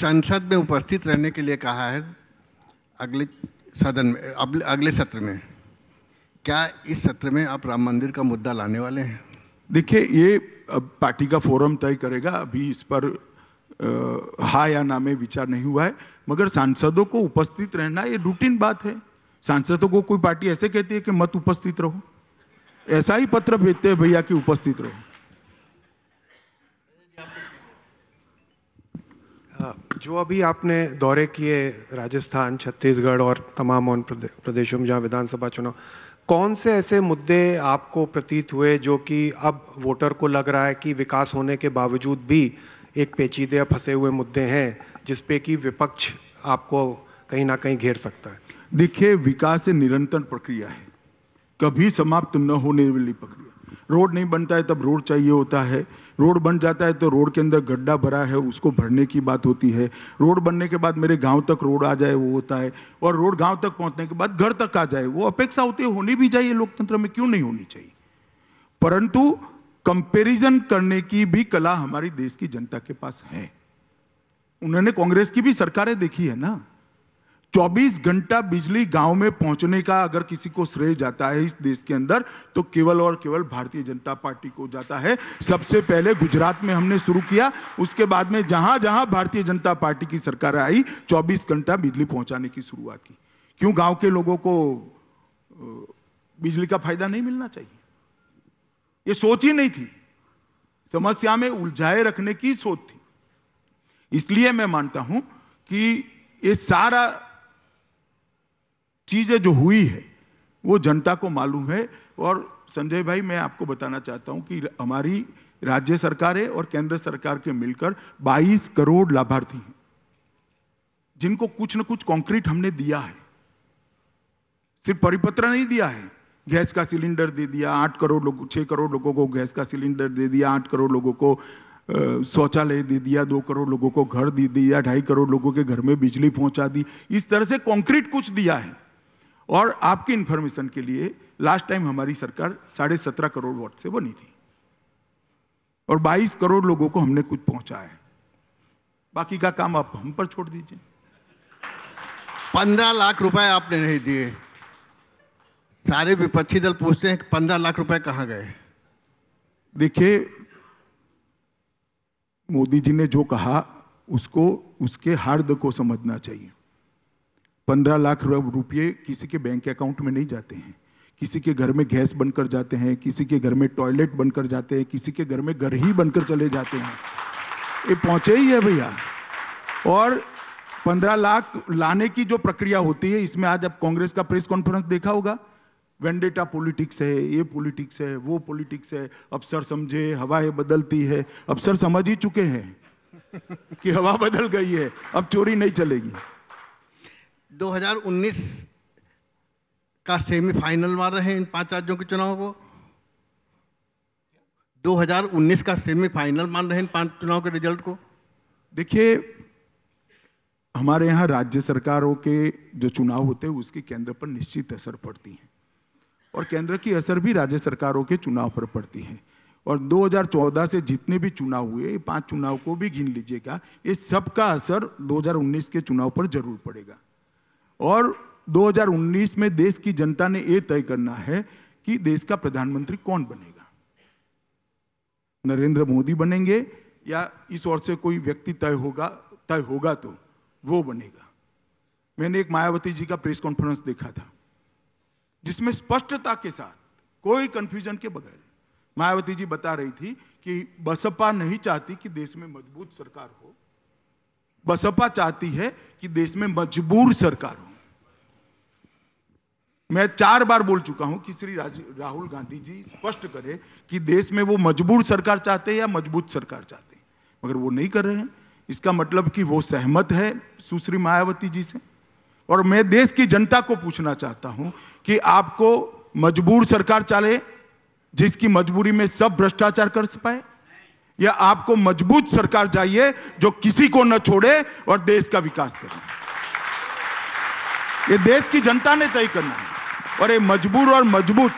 संसद में उपस्थित रहने के लिए कहा है अगले सदन में अगले सत्र में क्या इस सत्र में आप राम मंदिर का मुद्दा लाने वाले हैं देखिए ये अब पार्टी का फोरम तय करेगा अभी इस पर हा या ना में विचार नहीं हुआ है मगर सांसदों को उपस्थित रहना ये रूटीन बात है सांसदों को कोई पार्टी ऐसे कहती है कि मत उपस्थित रहो ऐसा ही पत्र भेजते हैं भैया कि उपस्थित रहो जो अभी आपने दौरे किए राजस्थान छत्तीसगढ़ और तमाम उन प्रदेशों में जहाँ विधानसभा चुनाव कौन से ऐसे मुद्दे आपको प्रतीत हुए जो कि अब वोटर को लग रहा है कि विकास होने के बावजूद भी एक पेचीदे फंसे हुए मुद्दे हैं जिसपे कि विपक्ष आपको कहीं ना कहीं घेर सकता है देखिए विकास निरंतर प्रक्रिया है कभी समाप्त न होने वाली प्रक्रिया रोड नहीं बनता है तब रोड चाहिए होता है रोड बन जाता है तो रोड के अंदर गड्ढा भरा है उसको भरने की बात होती है रोड बनने के बाद मेरे गांव तक रोड आ जाए वो होता है और रोड गांव तक पहुंचने के बाद घर तक आ जाए वो अपेक्षा होती है होनी भी चाहिए लोकतंत्र में क्यों नहीं होनी चाहिए परंतु कंपेरिजन करने की भी कला हमारी देश की जनता के पास है उन्होंने कांग्रेस की भी सरकारें देखी है ना 24 घंटा बिजली गांव में पहुंचने का अगर किसी को श्रेय जाता है इस देश के अंदर तो केवल और केवल भारतीय जनता पार्टी को जाता है सबसे पहले गुजरात में हमने शुरू किया उसके बाद में जहां जहां भारतीय जनता पार्टी की सरकार आई 24 घंटा बिजली पहुंचाने की शुरुआत की क्यों गांव के लोगों को बिजली का फायदा नहीं मिलना चाहिए ये सोच ही नहीं थी समस्या में उलझाए रखने की सोच थी इसलिए मैं मानता हूं कि ये सारा चीज़ें जो हुई है वो जनता को मालूम है और संजय भाई मैं आपको बताना चाहता हूं कि हमारी राज्य सरकारें और केंद्र सरकार के मिलकर 22 करोड़ लाभार्थी हैं जिनको कुछ न कुछ कंक्रीट हमने दिया है सिर्फ परिपत्र नहीं दिया है गैस का सिलेंडर दे दिया आठ करोड़ लोग छह करोड़ लोगों को गैस का सिलेंडर दे दिया आठ करोड़ लोगों को शौचालय दे दिया दो करोड़ लोगों को घर दे दिया ढाई करोड़ लोगों के घर में बिजली पहुंचा दी इस तरह से कंक्रीट कुछ दिया है और आपकी इंफॉर्मेशन के लिए लास्ट टाइम हमारी सरकार साढ़े सत्रह करोड़ वोट से बनी थी और 22 करोड़ लोगों को हमने कुछ पहुंचाया है बाकी का काम आप हम पर छोड़ दीजिए पंद्रह लाख रुपए आपने नहीं दिए सारे विपक्षी दल पूछते हैं कि पंद्रह लाख रुपए कहाँ गए देखिए मोदी जी ने जो कहा उसको उसके हार्द को समझना चाहिए पंद्रह लाख रुपये किसी के बैंक अकाउंट में नहीं जाते हैं किसी के घर में गैस बनकर जाते हैं किसी के घर में टॉयलेट बनकर जाते हैं किसी के घर में घर ही बनकर चले जाते हैं ये पहुंचे ही है भैया और पंद्रह लाख लाने की जो प्रक्रिया होती है इसमें आज आप कांग्रेस का प्रेस कॉन्फ्रेंस देखा होगा वेंडेटा पॉलिटिक्स है ये पॉलिटिक्स है वो पॉलिटिक्स है अफसर समझे हवाएं बदलती है अफसर समझ ही चुके हैं कि हवा बदल गई है अब चोरी नहीं चलेगी 2019 का सेमीफाइनल मार रहे हैं इन पांच राज्यों के चुनाव को 2019 का सेमीफाइनल मान रहे हैं पांच चुनाव के रिजल्ट को देखिए हमारे यहाँ राज्य सरकारों के जो चुनाव होते हैं उसके केंद्र पर निश्चित असर पड़ती है और केंद्र की असर भी राज्य सरकारों के चुनाव पर पड़ती है और 2014 से जितने भी चुनाव हुए पांच चुनाव को भी गिन लीजिएगा ये सबका असर 2019 के चुनाव पर जरूर पड़ेगा और 2019 में देश की जनता ने यह तय करना है कि देश का प्रधानमंत्री कौन बनेगा नरेंद्र मोदी बनेंगे या इस ओर से कोई व्यक्ति तय होगा तय होगा तो वो बनेगा मैंने एक मायावती जी का प्रेस कॉन्फ्रेंस देखा था जिसमें स्पष्टता के साथ कोई कंफ्यूजन के बगैर मायावती जी बता रही थी कि बसपा नहीं चाहती कि देश में मजबूत सरकार हो बसपा चाहती है कि देश में मजबूर सरकार हो मैं चार बार बोल चुका हूं कि श्री राहुल गांधी जी स्पष्ट करें कि देश में वो मजबूर सरकार चाहते हैं या मजबूत सरकार चाहते हैं मगर वो नहीं कर रहे हैं इसका मतलब कि वो सहमत है सुश्री मायावती जी से और मैं देश की जनता को पूछना चाहता हूं कि आपको मजबूर सरकार चाले जिसकी मजबूरी में सब भ्रष्टाचार कर पाए या आपको मजबूत सरकार चाहिए जो किसी को न छोड़े और देश का विकास करे ये देश की जनता ने तय करना है और ये मजबूर और मजबूत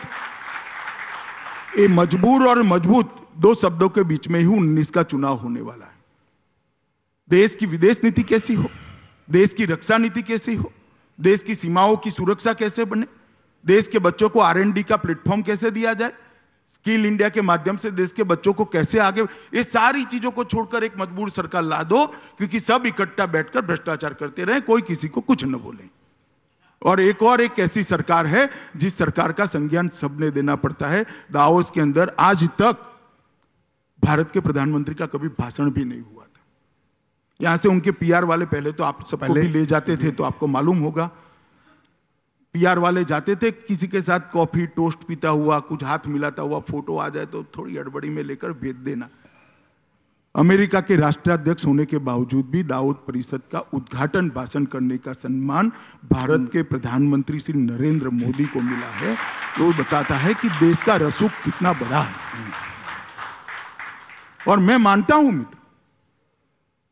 ये मजबूर और मजबूत दो शब्दों के बीच में ही उन्नीस का चुनाव होने वाला है देश की विदेश नीति कैसी हो देश की रक्षा नीति कैसी हो देश की सीमाओं की सुरक्षा कैसे बने देश के बच्चों को आरएनडी का प्लेटफॉर्म कैसे दिया जाए स्किल इंडिया के माध्यम से देश के बच्चों को कैसे आगे ये सारी चीजों को छोड़कर एक मजबूर सरकार ला दो क्योंकि सब इकट्ठा बैठकर भ्रष्टाचार करते रहे कोई किसी को कुछ न बोले और एक और एक ऐसी सरकार है जिस सरकार का संज्ञान सबने देना पड़ता है दाओस के अंदर आज तक भारत के प्रधानमंत्री का कभी भाषण भी नहीं हुआ था यहां से उनके पीआर वाले पहले तो आप पहले ही ले जाते थे तो आपको मालूम होगा पीआर वाले जाते थे किसी के साथ कॉफी टोस्ट पीता हुआ कुछ हाथ मिलाता हुआ फोटो आ जाए तो थोड़ी अड़बड़ी में लेकर भेज देना अमेरिका के राष्ट्राध्यक्ष होने के बावजूद भी दाऊद परिषद का उद्घाटन भाषण करने का सम्मान भारत के प्रधानमंत्री श्री नरेंद्र मोदी को मिला है तो बताता है कि देश का रसूख कितना बड़ा है और मैं मानता हूं मित्र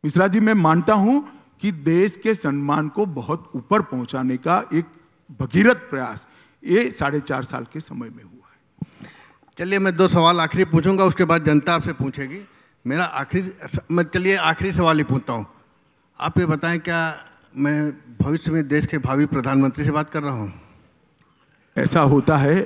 मिश्रा जी मैं मानता हूं कि देश के सम्मान को बहुत ऊपर पहुंचाने का एक भगीरथ प्रयास ये साढ़े चार साल के समय में हुआ है चलिए मैं दो सवाल आखिरी पूछूंगा उसके बाद जनता आपसे पूछेगी मेरा आखिरी मैं चलिए आखिरी सवाल ही पूछता हूँ आप ये बताएं क्या मैं भविष्य में देश के भावी प्रधानमंत्री से बात कर रहा हूँ ऐसा होता है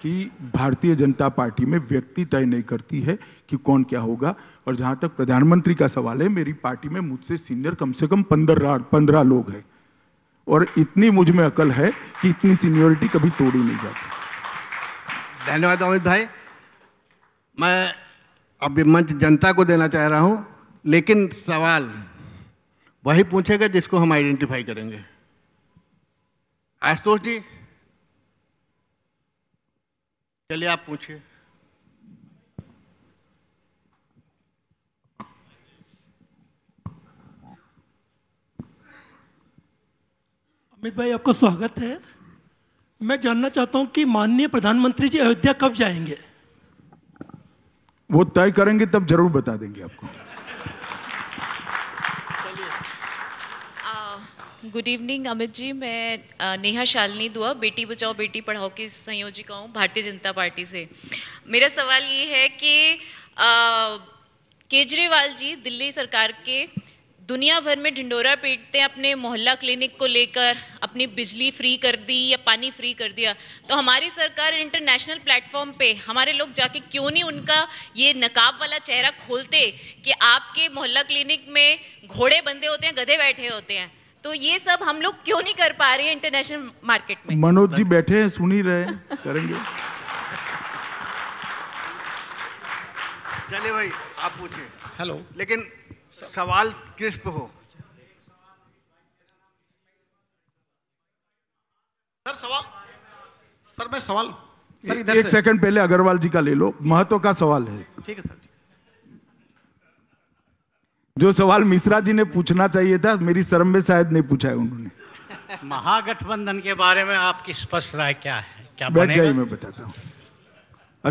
कि भारतीय जनता पार्टी में व्यक्ति तय नहीं करती है कि कौन क्या होगा और जहाँ तक प्रधानमंत्री का सवाल है मेरी पार्टी में मुझसे सीनियर कम से कम पंद्रह पंद्रह लोग हैं और इतनी मुझ में अकल है कि इतनी सीनियोरिटी कभी तोड़ी नहीं जाती धन्यवाद अमित भाई मैं अभी मंच जनता को देना चाह रहा हूं लेकिन सवाल वही पूछेगा जिसको हम आइडेंटिफाई करेंगे आशुतोष जी चलिए आप पूछिए अमित भाई आपका स्वागत है मैं जानना चाहता हूं कि माननीय प्रधानमंत्री जी अयोध्या कब जाएंगे वो तय करेंगे तब जरूर बता देंगे आपको गुड इवनिंग अमित जी मैं नेहा शालिनी दुआ बेटी बचाओ बेटी पढ़ाओ की संयोजिका हूँ भारतीय जनता पार्टी से मेरा सवाल ये है कि केजरीवाल जी दिल्ली सरकार के दुनिया भर में ढिंडोरा पीटते हैं अपने मोहल्ला क्लिनिक को लेकर अपनी बिजली फ्री कर दी या पानी फ्री कर दिया तो हमारी सरकार इंटरनेशनल प्लेटफॉर्म पे हमारे लोग जाके क्यों नहीं उनका ये नकाब वाला चेहरा खोलते कि आपके मोहल्ला क्लिनिक में घोड़े बंधे होते हैं गधे बैठे होते हैं तो ये सब हम लोग क्यों नहीं कर पा रहे हैं इंटरनेशनल मार्केट में मनोज जी बैठे हैं सुन ही रहे करेंगे चलिए भाई आप पूछिए हेलो लेकिन सवाल क्रिस्प हो सर सवाल सर मैं सवाल सर इधर एक सेकंड पहले अग्रवाल जी का ले लो महत्व का सवाल है ठीक है सर जो सवाल मिश्रा जी ने पूछना चाहिए था मेरी शर्म में शायद नहीं पूछा है उन्होंने महागठबंधन के बारे में आपकी स्पष्ट राय क्या है क्या बैठ जाइए मैं बताता हूँ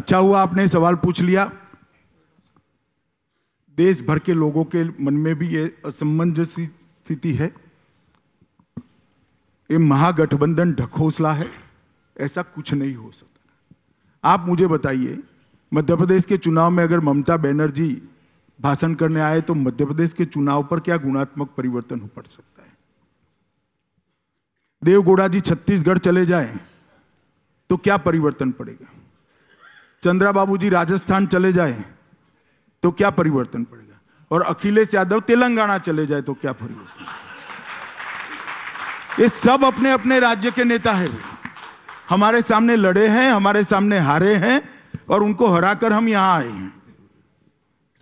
अच्छा हुआ आपने सवाल पूछ लिया देश भर के लोगों के मन में भी ये असमंजस स्थिति है ये महागठबंधन ढकोसला है ऐसा कुछ नहीं हो सकता आप मुझे बताइए मध्य प्रदेश के चुनाव में अगर ममता बनर्जी भाषण करने आए तो मध्य प्रदेश के चुनाव पर क्या गुणात्मक परिवर्तन हो पड़ सकता है देवगोड़ा जी छत्तीसगढ़ चले जाए तो क्या परिवर्तन पड़ेगा चंद्रा बाबू जी राजस्थान चले जाए तो क्या परिवर्तन पड़ेगा और अखिलेश यादव तेलंगाना चले जाए तो क्या परिवर्तन ये सब अपने अपने राज्य के नेता है हमारे सामने लड़े हैं हमारे सामने हारे हैं और उनको हराकर हम यहां आए हैं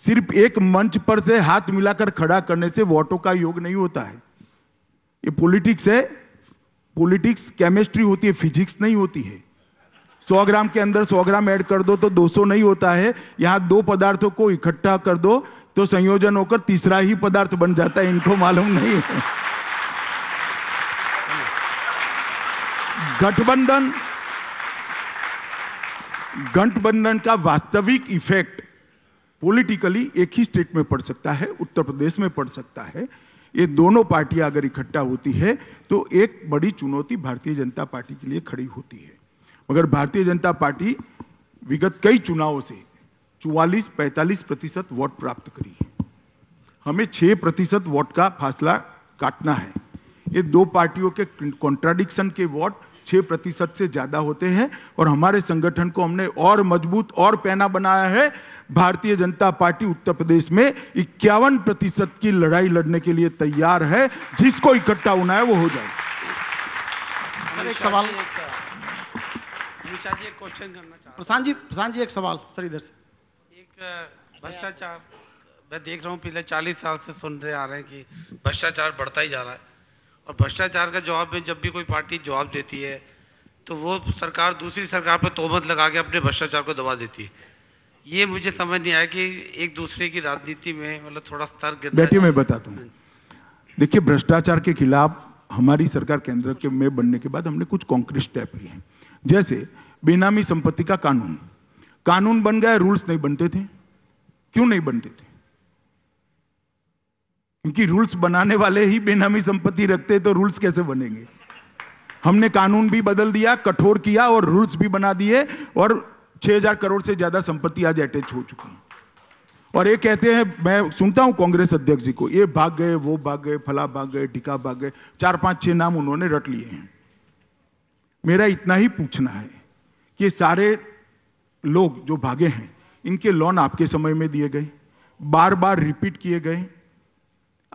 सिर्फ एक मंच पर से हाथ मिलाकर खड़ा करने से वोटों का योग नहीं होता है ये पॉलिटिक्स है पॉलिटिक्स केमिस्ट्री होती है फिजिक्स नहीं होती है सौ ग्राम के अंदर सौ ग्राम ऐड कर दो तो दो सौ नहीं होता है यहाँ दो पदार्थों को इकट्ठा कर दो तो संयोजन होकर तीसरा ही पदार्थ बन जाता है इनको मालूम नहीं है गठबंधन गठबंधन का वास्तविक इफेक्ट पॉलिटिकली एक ही स्टेट में पड़ सकता है उत्तर प्रदेश में पड़ सकता है ये दोनों पार्टियां अगर इकट्ठा होती है तो एक बड़ी चुनौती भारतीय जनता पार्टी के लिए खड़ी होती है मगर भारतीय जनता पार्टी विगत कई चुनावों से 44-45 प्रतिशत वोट प्राप्त करी हमें 6 प्रतिशत वोट का फासला काटना है ये दो पार्टियों के कॉन्ट्राडिक्शन के वोट 6 प्रतिशत से ज़्यादा होते हैं और हमारे संगठन को हमने और मजबूत और पैना बनाया है भारतीय जनता पार्टी उत्तर प्रदेश में इक्यावन प्रतिशत की लड़ाई लड़ने के लिए तैयार है जिसको इकट्ठा होना है वो हो जाए सर एक सवाल निशा जी एक क्वेश्चन करना चाहता प्रशांत जी प्रशांत जी एक सवाल सर इधर से एक भ्रष्टाचार मैं देख रहा हूँ पिछले चालीस साल से सुन रहे आ रहे हैं कि भ्रष्टाचार बढ़ता ही जा रहा है और भ्रष्टाचार का जवाब में जब भी कोई पार्टी जवाब देती है तो वो सरकार दूसरी सरकार पर तोहमत लगा के अपने भ्रष्टाचार को दबा देती है ये मुझे समझ नहीं आया कि एक दूसरे की राजनीति में मतलब थोड़ा स्तर बैठिए मैं बता हूँ देखिए भ्रष्टाचार के खिलाफ हमारी सरकार केंद्र के में बनने के बाद हमने कुछ कॉन्क्रीट स्टेप लिए हैं जैसे बेनामी संपत्ति का कानून कानून बन गया रूल्स नहीं बनते थे क्यों नहीं बनते थे क्योंकि रूल्स बनाने वाले ही बेनामी संपत्ति रखते तो रूल्स कैसे बनेंगे हमने कानून भी बदल दिया कठोर किया और रूल्स भी बना दिए और 6000 करोड़ से ज्यादा संपत्ति आज अटैच हो चुकी है और ये कहते हैं मैं सुनता हूं कांग्रेस अध्यक्ष जी को ये भाग गए वो भाग गए फला भाग गए ढिका भाग गए चार पांच छह नाम उन्होंने रट लिए हैं मेरा इतना ही पूछना है ये सारे लोग जो भागे हैं इनके लोन आपके समय में दिए गए बार बार रिपीट किए गए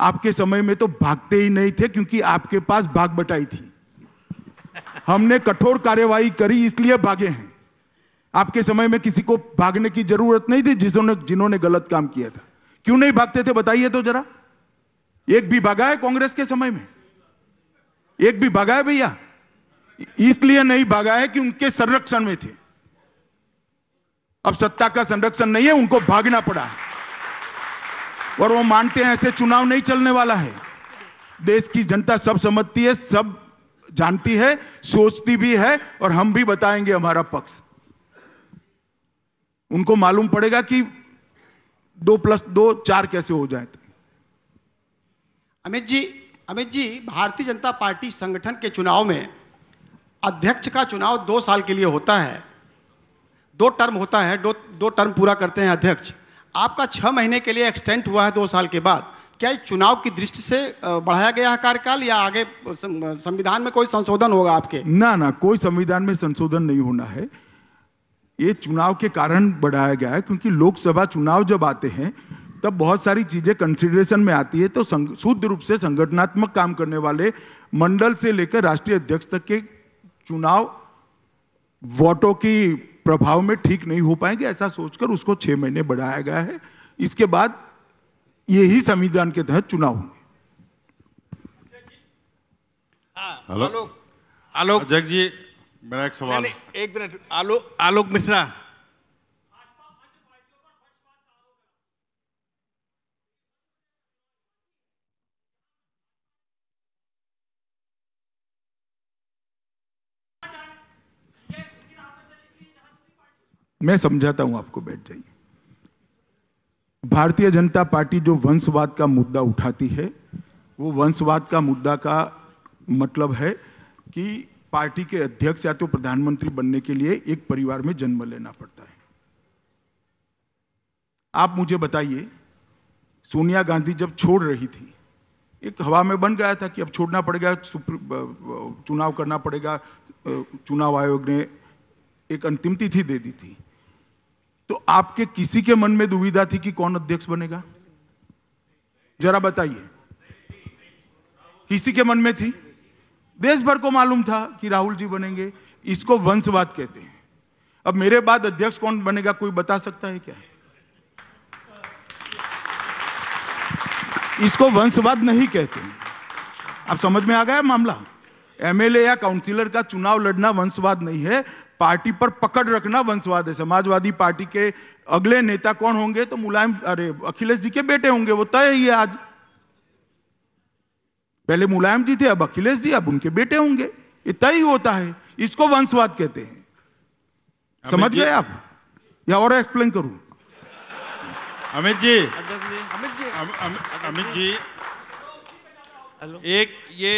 आपके समय में तो भागते ही नहीं थे क्योंकि आपके पास भाग बटाई थी हमने कठोर कार्यवाही करी इसलिए भागे हैं आपके समय में किसी को भागने की जरूरत नहीं थी जिसने जिन्होंने गलत काम किया था क्यों नहीं भागते थे बताइए तो जरा एक भी भागा है कांग्रेस के समय में एक भी भागा है भैया इसलिए नहीं भागा है कि उनके संरक्षण में थे अब सत्ता का संरक्षण नहीं है उनको भागना पड़ा है और वो मानते हैं ऐसे चुनाव नहीं चलने वाला है देश की जनता सब समझती है सब जानती है सोचती भी है और हम भी बताएंगे हमारा पक्ष उनको मालूम पड़ेगा कि दो प्लस दो चार कैसे हो जाए अमित जी अमित जी भारतीय जनता पार्टी संगठन के चुनाव में अध्यक्ष का चुनाव दो साल के लिए होता है दो टर्म होता है दो दो टर्म पूरा करते हैं अध्यक्ष आपका छः महीने के लिए एक्सटेंड हुआ है दो साल के बाद क्या चुनाव की दृष्टि से बढ़ाया गया है कार्यकाल या आगे संविधान में कोई संशोधन होगा आपके ना ना कोई संविधान में संशोधन नहीं होना है ये चुनाव के कारण बढ़ाया गया है क्योंकि लोकसभा चुनाव जब आते हैं तब बहुत सारी चीज़ें कंसिडरेशन में आती है तो शुद्ध रूप से संगठनात्मक काम करने वाले मंडल से लेकर राष्ट्रीय अध्यक्ष तक के चुनाव वोटों की प्रभाव में ठीक नहीं हो पाएंगे ऐसा सोचकर उसको छह महीने बढ़ाया गया है इसके बाद यही संविधान के तहत चुनाव होंगे हाँ, हेलो आलोक अध्यक्ष जी मेरा एक सवाल एक मिनट आलोक आलोक मिश्रा मैं समझाता हूं आपको बैठ जाइए भारतीय जनता पार्टी जो वंशवाद का मुद्दा उठाती है वो वंशवाद का मुद्दा का मतलब है कि पार्टी के अध्यक्ष या तो प्रधानमंत्री बनने के लिए एक परिवार में जन्म लेना पड़ता है आप मुझे बताइए सोनिया गांधी जब छोड़ रही थी एक हवा में बन गया था कि अब छोड़ना पड़ेगा चुनाव करना पड़ेगा चुनाव आयोग ने एक अंतिम तिथि दे दी थी तो आपके किसी के मन में दुविधा थी कि कौन अध्यक्ष बनेगा जरा बताइए किसी के मन में थी देश भर को मालूम था कि राहुल जी बनेंगे इसको वंशवाद कहते हैं अब मेरे बाद अध्यक्ष कौन बनेगा कोई बता सकता है क्या इसको वंशवाद नहीं कहते आप समझ में आ गया मामला एमएलए या काउंसिलर का चुनाव लड़ना वंशवाद नहीं है पार्टी पर पकड़ रखना वंशवाद है समाजवादी पार्टी के अगले नेता कौन होंगे तो मुलायम अरे अखिलेश जी के बेटे होंगे वो तय ही है आज पहले मुलायम जी थे अब अखिलेश जी अब उनके बेटे होंगे ये तय ही होता है इसको वंशवाद कहते हैं समझ गए आप या और एक्सप्लेन करूं अमित जी अमित जी अमित जी एक ये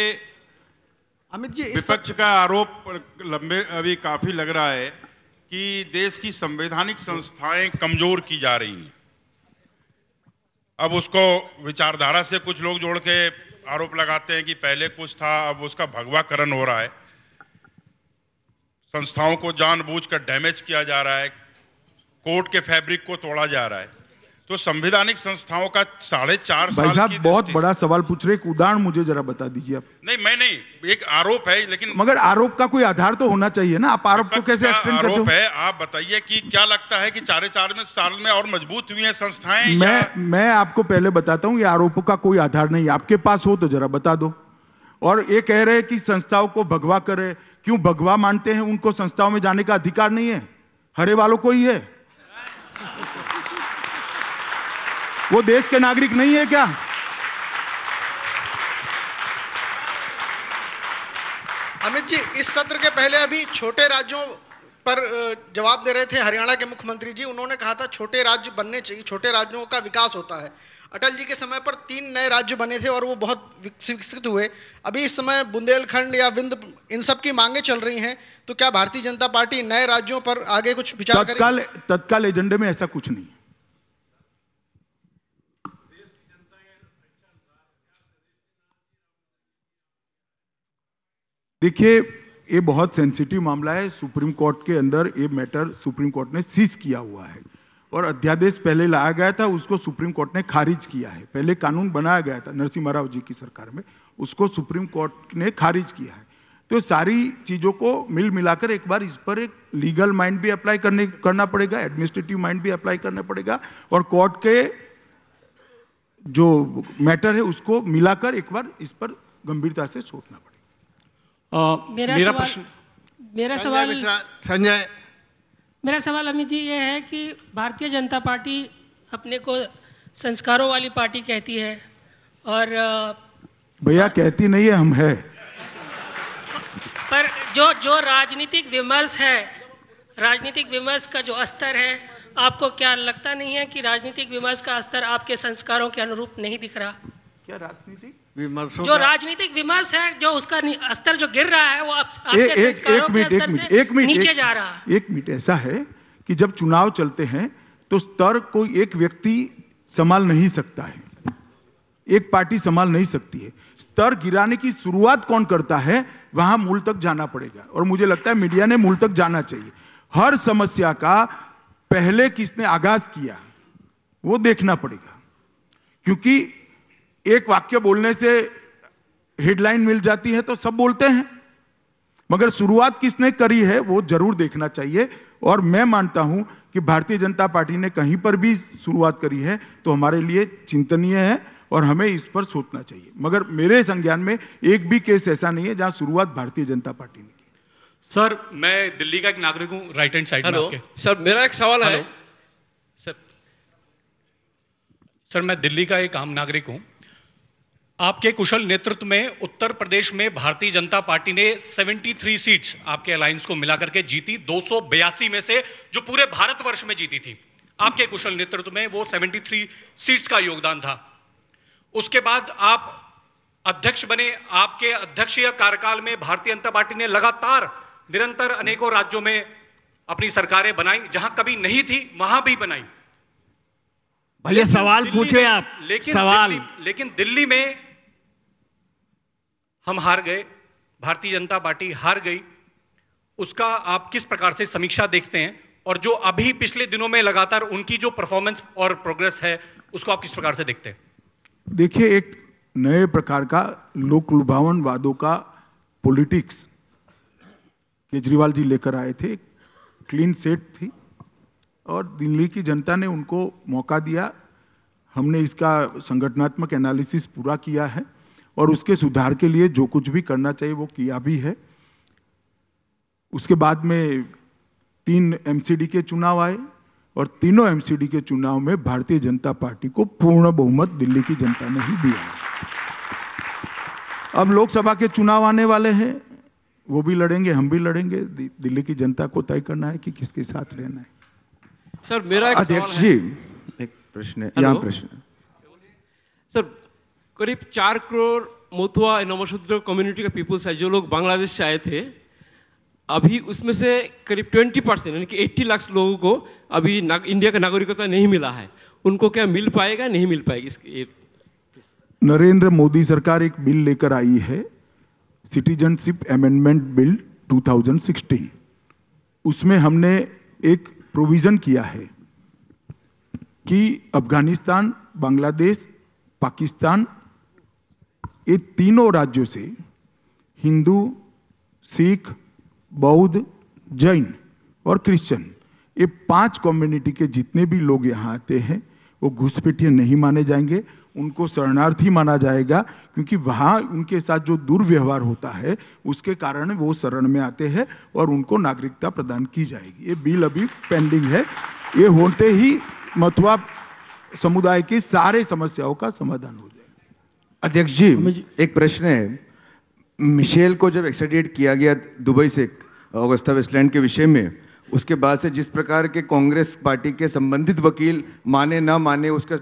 अमित जी विपक्ष का आरोप लंबे अभी काफी लग रहा है कि देश की संवैधानिक संस्थाएं कमजोर की जा रही हैं अब उसको विचारधारा से कुछ लोग जोड़ के आरोप लगाते हैं कि पहले कुछ था अब उसका भगवाकरण हो रहा है संस्थाओं को जानबूझकर डैमेज किया जा रहा है कोर्ट के फैब्रिक को तोड़ा जा रहा है तो संविधानिक संस्थाओं का साढ़े चार भाई साल की बहुत बड़ा सवाल पूछ रहे एक उदाहरण मुझे जरा बता दीजिए आप नहीं मैं नहीं एक आरोप है लेकिन मगर आरोप का कोई आधार तो होना चाहिए ना आप आरोप को तो कैसे एक्सटेंड करते हो है आप बताइए कि क्या लगता है कि चारे चार में साल में और मजबूत हुई है संस्थाएं मैं मैं आपको पहले बताता हूँ ये आरोपों का कोई आधार नहीं आपके पास हो तो जरा बता दो और ये कह रहे हैं कि संस्थाओं को भगवा करे क्यों भगवा मानते हैं उनको संस्थाओं में जाने का अधिकार नहीं है हरे वालों को ही है वो देश के नागरिक नहीं है क्या अमित जी इस सत्र के पहले अभी छोटे राज्यों पर जवाब दे रहे थे हरियाणा के मुख्यमंत्री जी उन्होंने कहा था छोटे राज्य बनने चाहिए छोटे राज्यों का विकास होता है अटल जी के समय पर तीन नए राज्य बने थे और वो बहुत विकसित हुए अभी इस समय बुंदेलखंड या विंध इन सब की मांगे चल रही हैं तो क्या भारतीय जनता पार्टी नए राज्यों पर आगे कुछ विचार तत्काल तत्काल एजेंडे में ऐसा कुछ नहीं देखिए ये बहुत सेंसिटिव मामला है सुप्रीम कोर्ट के अंदर ये मैटर सुप्रीम कोर्ट ने सीज किया हुआ है और अध्यादेश पहले लाया गया था उसको सुप्रीम कोर्ट ने खारिज किया है पहले कानून बनाया गया था नरसिम्हा राव जी की सरकार में उसको सुप्रीम कोर्ट ने खारिज किया है तो सारी चीज़ों को मिल मिलाकर एक बार इस पर एक लीगल माइंड भी अप्लाई करने करना पड़ेगा एडमिनिस्ट्रेटिव माइंड भी अप्लाई करना पड़ेगा और कोर्ट के जो मैटर है उसको मिलाकर एक बार इस पर गंभीरता से सोचना पड़ेगा मेरा, मेरा प्रश्न मेरा सवाल संजय मेरा सवाल अमित जी ये है कि भारतीय जनता पार्टी अपने को संस्कारों वाली पार्टी कहती है और भैया कहती नहीं है हम है पर जो जो राजनीतिक विमर्श है राजनीतिक विमर्श का जो स्तर है आपको क्या लगता नहीं है कि राजनीतिक विमर्श का स्तर आपके संस्कारों के अनुरूप नहीं दिख रहा क्या राजनीतिक जो राजनीतिक विमर्श है जो उसका स्तर जो गिर रहा है वो आपके ए, एक, एक मिनट एक मिनट एक मिनट नीचे जा रहा है एक मिनट ऐसा है कि जब चुनाव चलते हैं तो स्तर कोई एक व्यक्ति संभाल नहीं सकता है एक पार्टी संभाल नहीं सकती है स्तर गिराने की शुरुआत कौन करता है वहां मूल तक जाना पड़ेगा और मुझे लगता है मीडिया ने मूल तक जाना चाहिए हर समस्या का पहले किसने आगाज किया वो देखना पड़ेगा क्योंकि एक वाक्य बोलने से हेडलाइन मिल जाती है तो सब बोलते हैं मगर शुरुआत किसने करी है वो जरूर देखना चाहिए और मैं मानता हूं कि भारतीय जनता पार्टी ने कहीं पर भी शुरुआत करी है तो हमारे लिए चिंतनीय है और हमें इस पर सोचना चाहिए मगर मेरे संज्ञान में एक भी केस ऐसा नहीं है जहां शुरुआत भारतीय जनता पार्टी ने की सर मैं दिल्ली का एक नागरिक हूं राइट हैंड साइड सर मेरा एक सवाल है सर सर मैं दिल्ली का एक आम नागरिक हूं आपके कुशल नेतृत्व में उत्तर प्रदेश में भारतीय जनता पार्टी ने 73 सीट्स आपके अलायंस को मिलाकर के जीती दो में से जो पूरे भारतवर्ष में जीती थी आपके कुशल नेतृत्व में वो 73 सीट्स का योगदान था उसके बाद आप अध्यक्ष बने आपके अध्यक्षीय कार्यकाल में भारतीय जनता पार्टी ने लगातार निरंतर अनेकों राज्यों में अपनी सरकारें बनाई जहां कभी नहीं थी वहां भी बनाई भैया सवाल पूछे आप लेकिन सवाल लेकिन दिल्ली में हम हार गए भारतीय जनता पार्टी हार गई उसका आप किस प्रकार से समीक्षा देखते हैं और जो अभी पिछले दिनों में लगातार उनकी जो परफॉर्मेंस और प्रोग्रेस है उसको आप किस प्रकार से देखते हैं देखिए एक नए प्रकार का लोक वादों का पॉलिटिक्स केजरीवाल जी लेकर आए थे क्लीन सेट थी और दिल्ली की जनता ने उनको मौका दिया हमने इसका संगठनात्मक एनालिसिस पूरा किया है और उसके सुधार के लिए जो कुछ भी करना चाहिए वो किया भी है उसके बाद में तीन एमसीडी के चुनाव आए और तीनों एमसीडी के चुनाव में भारतीय जनता पार्टी को पूर्ण बहुमत दिल्ली की जनता ने ही दिया अब लोकसभा के चुनाव आने वाले हैं वो भी लड़ेंगे हम भी लड़ेंगे दिल्ली की जनता को तय करना है कि किसके साथ रहना है सर मेरा अध्यक्ष जी एक प्रश्न यहाँ प्रश्न सर करीब चार करोड़ मथुआ नमशूद्र कम्युनिटी का पीपल्स है जो लोग बांग्लादेश से आए थे अभी उसमें से करीब 20 परसेंट यानी कि एट्टी लाख लोगों को अभी इंडिया का नागरिकता नहीं मिला है उनको क्या मिल पाएगा नहीं मिल पाएगी इसके नरेंद्र मोदी सरकार एक बिल लेकर आई है सिटीजनशिप अमेंडमेंट बिल 2016 उसमें हमने एक प्रोविज़न किया है कि अफगानिस्तान बांग्लादेश पाकिस्तान ये तीनों राज्यों से हिंदू सिख बौद्ध जैन और क्रिश्चियन ये पांच कम्युनिटी के जितने भी लोग यहाँ आते हैं वो घुसपैठिए नहीं माने जाएंगे उनको शरणार्थी माना जाएगा क्योंकि वहाँ उनके साथ जो दुर्व्यवहार होता है उसके कारण वो शरण में आते हैं और उनको नागरिकता प्रदान की जाएगी ये बिल अभी पेंडिंग है ये होते ही मथुआ समुदाय की सारे समस्याओं का समाधान हो अध्यक्ष जी एक प्रश्न है मिशेल को जब एक्सटेडिएट किया गया दुबई से अगस्ता वेस्टलैंड के विषय में उसके बाद से जिस प्रकार के कांग्रेस पार्टी के संबंधित वकील माने ना माने उसका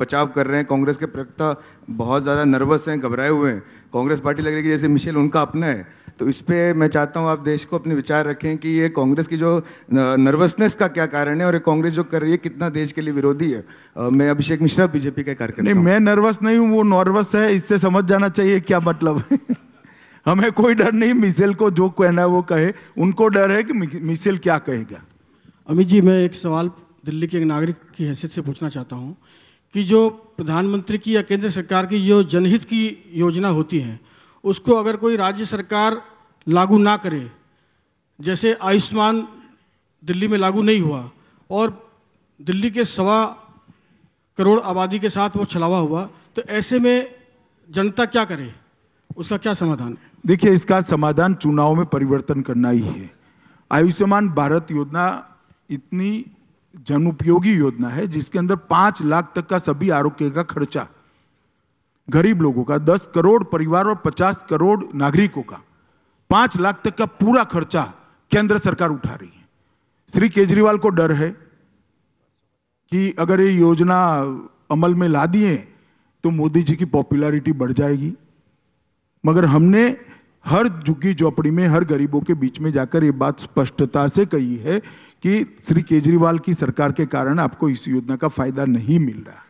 बचाव कर रहे हैं कांग्रेस के प्रवक्ता बहुत ज़्यादा नर्वस हैं घबराए हुए हैं कांग्रेस पार्टी लग रही है कि जैसे मिशेल उनका अपना है तो इस पर मैं चाहता हूँ आप देश को अपने विचार रखें कि ये कांग्रेस की जो नर्वसनेस का क्या कारण है और ये कांग्रेस जो कर रही है कितना देश के लिए विरोधी है मैं अभिषेक मिश्रा बीजेपी का कार्यक्रम नहीं मैं नर्वस नहीं हूँ वो नर्वस है इससे समझ जाना चाहिए क्या मतलब है हमें कोई डर नहीं मिसेल को जो कहना है वो कहे उनको डर है कि मिसेल क्या कहेगा अमित जी मैं एक सवाल दिल्ली के एक नागरिक की हैसियत से पूछना चाहता हूँ कि जो प्रधानमंत्री की या केंद्र सरकार की जो जनहित की योजना होती है उसको अगर कोई राज्य सरकार लागू ना करे जैसे आयुष्मान दिल्ली में लागू नहीं हुआ और दिल्ली के सवा करोड़ आबादी के साथ वो छलावा हुआ तो ऐसे में जनता क्या करे उसका क्या समाधान है देखिए इसका समाधान चुनाव में परिवर्तन करना ही है आयुष्मान भारत योजना इतनी जनउपयोगी योजना है जिसके अंदर पाँच लाख तक का सभी आरोग्य का खर्चा गरीब लोगों का दस करोड़ परिवार और पचास करोड़ नागरिकों का पांच लाख तक का पूरा खर्चा केंद्र सरकार उठा रही है श्री केजरीवाल को डर है कि अगर ये योजना अमल में ला दिए तो मोदी जी की पॉपुलैरिटी बढ़ जाएगी मगर हमने हर झुग्गी झोपड़ी में हर गरीबों के बीच में जाकर ये बात स्पष्टता से कही है कि श्री केजरीवाल की सरकार के कारण आपको इस योजना का फायदा नहीं मिल रहा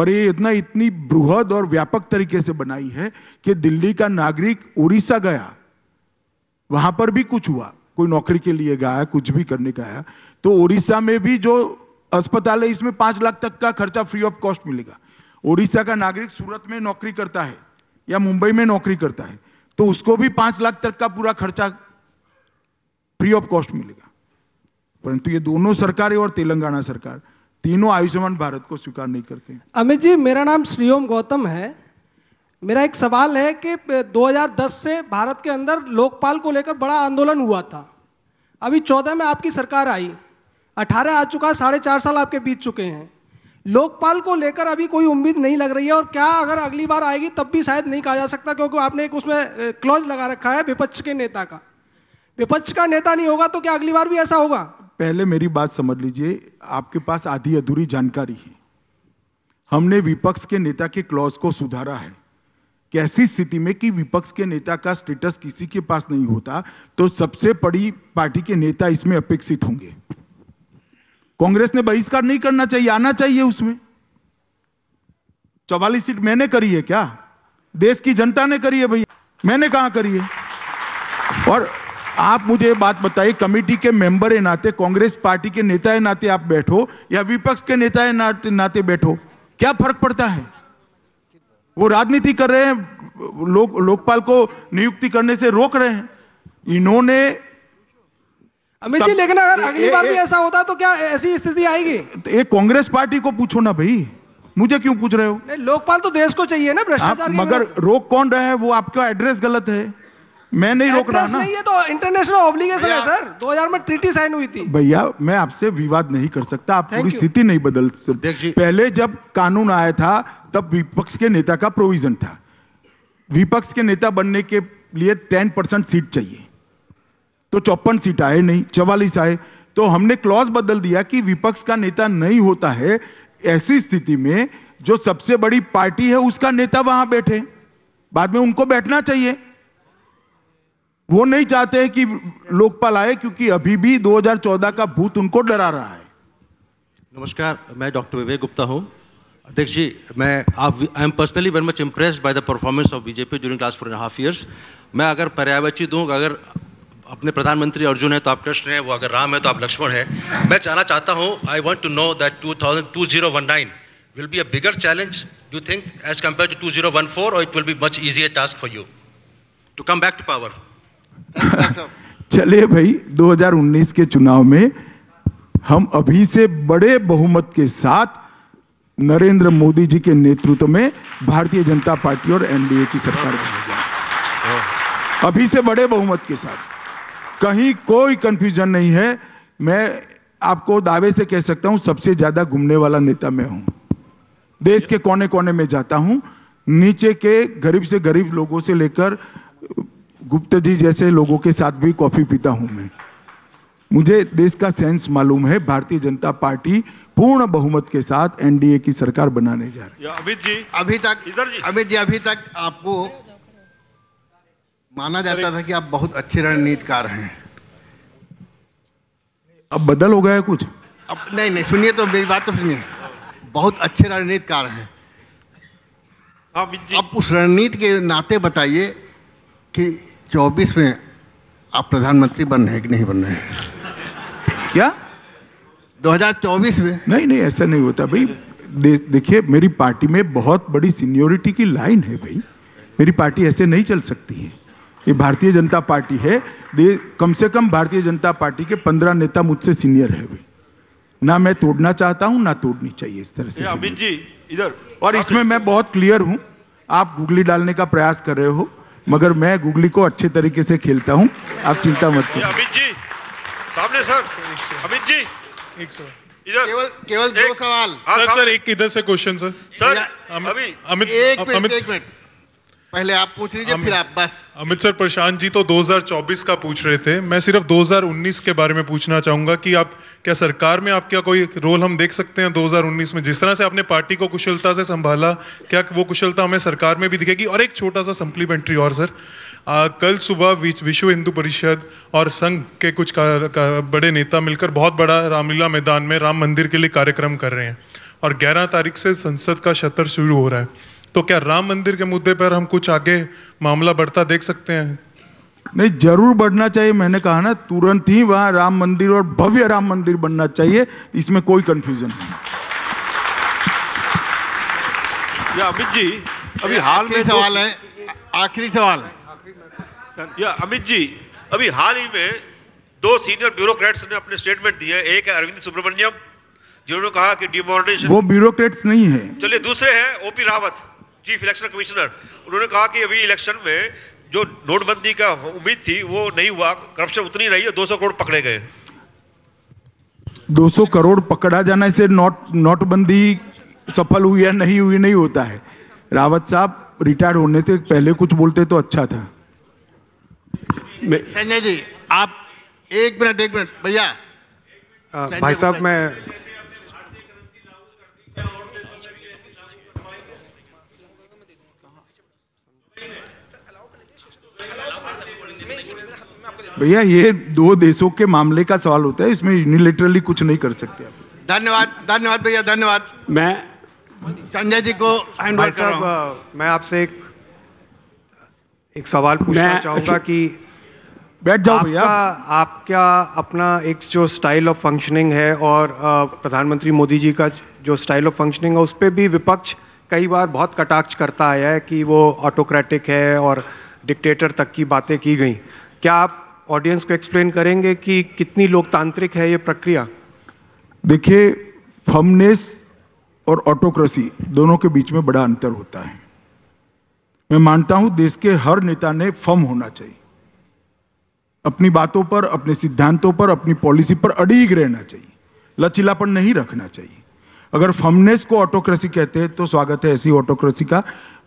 और ये योजना इतनी बृहद और व्यापक तरीके से बनाई है कि दिल्ली का नागरिक उड़ीसा गया वहां पर भी कुछ हुआ कोई नौकरी के लिए गया कुछ भी करने का है तो उड़ीसा में भी जो अस्पताल है इसमें पांच लाख तक का खर्चा फ्री ऑफ कॉस्ट मिलेगा उड़ीसा का नागरिक सूरत में नौकरी करता है या मुंबई में नौकरी करता है तो उसको भी पांच लाख तक का पूरा खर्चा फ्री ऑफ कॉस्ट मिलेगा परंतु ये दोनों सरकारें और तेलंगाना सरकार तीनों आयुष्मान भारत को स्वीकार नहीं करते अमित जी मेरा नाम श्रीओम गौतम है मेरा एक सवाल है कि 2010 से भारत के अंदर लोकपाल को लेकर बड़ा आंदोलन हुआ था अभी 14 में आपकी सरकार आई 18 आ चुका है साढ़े चार साल आपके बीत चुके हैं लोकपाल को लेकर अभी कोई उम्मीद नहीं लग रही है और क्या अगर अगली बार आएगी तब भी शायद नहीं कहा जा सकता क्योंकि आपने एक उसमें क्लॉज लगा रखा है विपक्ष के नेता का विपक्ष का नेता नहीं होगा तो क्या अगली बार भी ऐसा होगा पहले मेरी बात समझ लीजिए आपके पास आधी अधूरी जानकारी है हमने विपक्ष के नेता के क्लॉज को सुधारा है ऐसी स्थिति में कि विपक्ष के नेता का स्टेटस किसी के पास नहीं होता तो सबसे बड़ी पार्टी के नेता इसमें अपेक्षित होंगे कांग्रेस ने बहिष्कार नहीं करना चाहिए आना चाहिए उसमें चौवालीस सीट मैंने करी है क्या देश की जनता ने करी है भैया मैंने कहा करी है और आप मुझे बात बताइए कमेटी के मेंबर है नाते कांग्रेस पार्टी के नेता है नाते आप बैठो या विपक्ष के नेता है नाते, नाते बैठो क्या फर्क पड़ता है वो राजनीति कर रहे हैं लोक लोकपाल को नियुक्ति करने से रोक रहे हैं इन्होंने अमित जी लेकिन अगर अगली ए, बार ए, भी ऐसा होता तो क्या ऐसी स्थिति आएगी तो एक कांग्रेस पार्टी को पूछो ना भाई मुझे क्यों पूछ रहे हो लोकपाल तो देश को चाहिए ना भ्रष्टाचार मगर रोक कौन रहा है वो आपका एड्रेस गलत है मैं नहीं रोक रहा ना नहीं है तो इंटरनेशनल ऑब्लिगेशन है सर 2000 में ट्रीटी साइन हुई थी भैया मैं आपसे विवाद नहीं कर सकता आप पूरी स्थिति नहीं बदल सकते पहले जब कानून आया था तब विपक्ष के नेता का प्रोविजन था विपक्ष के नेता बनने के लिए टेन परसेंट सीट चाहिए तो चौपन सीट आए नहीं चवालीस आए तो हमने क्लॉज बदल दिया कि विपक्ष का नेता नहीं होता है ऐसी स्थिति में जो सबसे बड़ी पार्टी है उसका नेता वहां बैठे बाद में उनको बैठना चाहिए वो नहीं चाहते कि लोकपाल आए क्योंकि अभी भी 2014 का भूत उनको डरा रहा है नमस्कार मैं डॉक्टर विवेक गुप्ता हूं अध्यक्ष जी मैं आप I am personally very much impressed by the performance of BJP during last four and half years मैं अगर पर्यावची दूँ अगर अपने प्रधानमंत्री अर्जुन है तो आप कृष्ण हैं वो अगर राम है तो आप लक्ष्मण हैं मैं जानना चाहता हूँ I want to know that two thousand two zero one nine will be a bigger challenge, do you to to compared to 2014, or it will be much easier task for you to come back to power चलिए भाई 2019 के चुनाव में हम अभी से बड़े बहुमत के साथ नरेंद्र मोदी जी के नेतृत्व में भारतीय जनता पार्टी और एनडीए की सरकार बनेगी अभी से बड़े बहुमत के साथ कहीं कोई कंफ्यूजन नहीं है मैं आपको दावे से कह सकता हूं सबसे ज्यादा घूमने वाला नेता मैं हूं देश के कोने कोने में जाता हूं नीचे के गरीब से गरीब लोगों से लेकर गुप्ता जी जैसे लोगों के साथ भी कॉफी पीता हूं मैं मुझे देश का सेंस मालूम है भारतीय जनता पार्टी पूर्ण बहुमत के साथ एनडीए की सरकार बनाने जा रही है अमित जी अभी तक इधर जी अमित जी अभी तक आपको माना जाता था कि आप बहुत अच्छे रणनीतिकार हैं अब बदल हो गया है कुछ अब नहीं नहीं सुनिए तो मेरी बात तो सुनिए बहुत अच्छे रणनीतिकार हैं हाँ, अब उस रणनीति के नाते बताइए कि 24 में आप प्रधानमंत्री बन रहे हैं कि नहीं बन रहे हैं क्या 2024 में नहीं नहीं ऐसा नहीं होता भाई दे, देखिए मेरी पार्टी में बहुत बड़ी सीनियोरिटी की लाइन है भाई मेरी पार्टी ऐसे नहीं चल सकती है ये भारतीय जनता पार्टी है दे कम से कम भारतीय जनता पार्टी के पंद्रह नेता मुझसे सीनियर है भाई ना मैं तोड़ना चाहता हूँ ना तोड़नी चाहिए इस तरह से अमित जी इधर और इसमें मैं बहुत क्लियर हूँ आप गुगली डालने का प्रयास कर रहे हो मगर मैं गुगली को अच्छे तरीके से खेलता हूँ आप चिंता मत करो अमित जी सामने सर अमित जी एक सौ इधर केवल केवल दो सवाल हाँ, सर सर एक इधर से question sir sir Amit Amit Amit पहले आप पूछ लीजिए फिर आप बस अमित सर प्रशांत जी तो 2024 का पूछ रहे थे मैं सिर्फ 2019 के बारे में पूछना चाहूंगा कि आप क्या सरकार में आपका कोई रोल हम देख सकते हैं 2019 में जिस तरह से आपने पार्टी को कुशलता से संभाला क्या वो कुशलता हमें सरकार में भी दिखेगी और एक छोटा सा सप्लीमेंट्री और सर आ, कल सुबह विश्व हिंदू परिषद और संघ के कुछ का, का बड़े नेता मिलकर बहुत बड़ा रामलीला मैदान में राम मंदिर के लिए कार्यक्रम कर रहे हैं और 11 तारीख से संसद का सत्र शुरू हो रहा है तो क्या राम मंदिर के मुद्दे पर हम कुछ आगे मामला बढ़ता देख सकते हैं नहीं जरूर बढ़ना चाहिए मैंने कहा ना तुरंत ही वहाँ राम मंदिर और भव्य राम मंदिर बनना चाहिए इसमें कोई कन्फ्यूजन नहीं अमित जी अभी हाल में सवाल है आखिरी सवाल है या अमित जी अभी हाल ही में दो सीनियर ब्यूरोक्रेट्स ने अपने स्टेटमेंट दिए एक है अरविंद सुब्रमण्यम जिन्होंने कहा कि डिमोनिटेशन वो ब्यूरोक्रेट्स नहीं है चलिए दूसरे हैं OP Rawat chief election commissioner उन्होंने कहा कि अभी इलेक्शन में जो नोटबंदी का उम्मीद थी वो नहीं हुआ करप्शन उतनी रही है सौ करोड़ पकड़े गए 200 करोड़ पकड़ा जाने से नोट नोटबंदी सफल हुई या नहीं हुई नहीं होता है रावत साहब रिटायर्ड होने से पहले कुछ बोलते तो अच्छा था संजय जी आप एक मिनट एक मिनट भैया हाँ, भाई साहब मैं भैया ये दो देशों के मामले का सवाल होता है इसमें यूनिलेटरली कुछ नहीं कर सकते धन्यवाद धन्यवाद भैया धन्यवाद मैं संजय जी को भाई साहब मैं आपसे एक एक सवाल पूछना चाहूँगा कि बैठ जाओ भैया आपका अपना एक जो स्टाइल ऑफ फंक्शनिंग है और प्रधानमंत्री मोदी जी का जो स्टाइल ऑफ फंक्शनिंग है उस पर भी विपक्ष कई बार बहुत कटाक्ष करता आया है कि वो ऑटोक्रेटिक है और डिक्टेटर तक की बातें की गई क्या आप ऑडियंस को एक्सप्लेन करेंगे कि कितनी लोकतांत्रिक है ये प्रक्रिया देखिए फमनेस और ऑटोक्रेसी दोनों के बीच में बड़ा अंतर होता है मैं मानता हूं देश के हर नेता ने फम होना चाहिए अपनी बातों पर अपने सिद्धांतों पर अपनी पॉलिसी पर अड़ीग रहना चाहिए लचीलापन नहीं रखना चाहिए अगर फमनेस को ऑटोक्रेसी कहते हैं तो स्वागत है ऐसी ऑटोक्रेसी का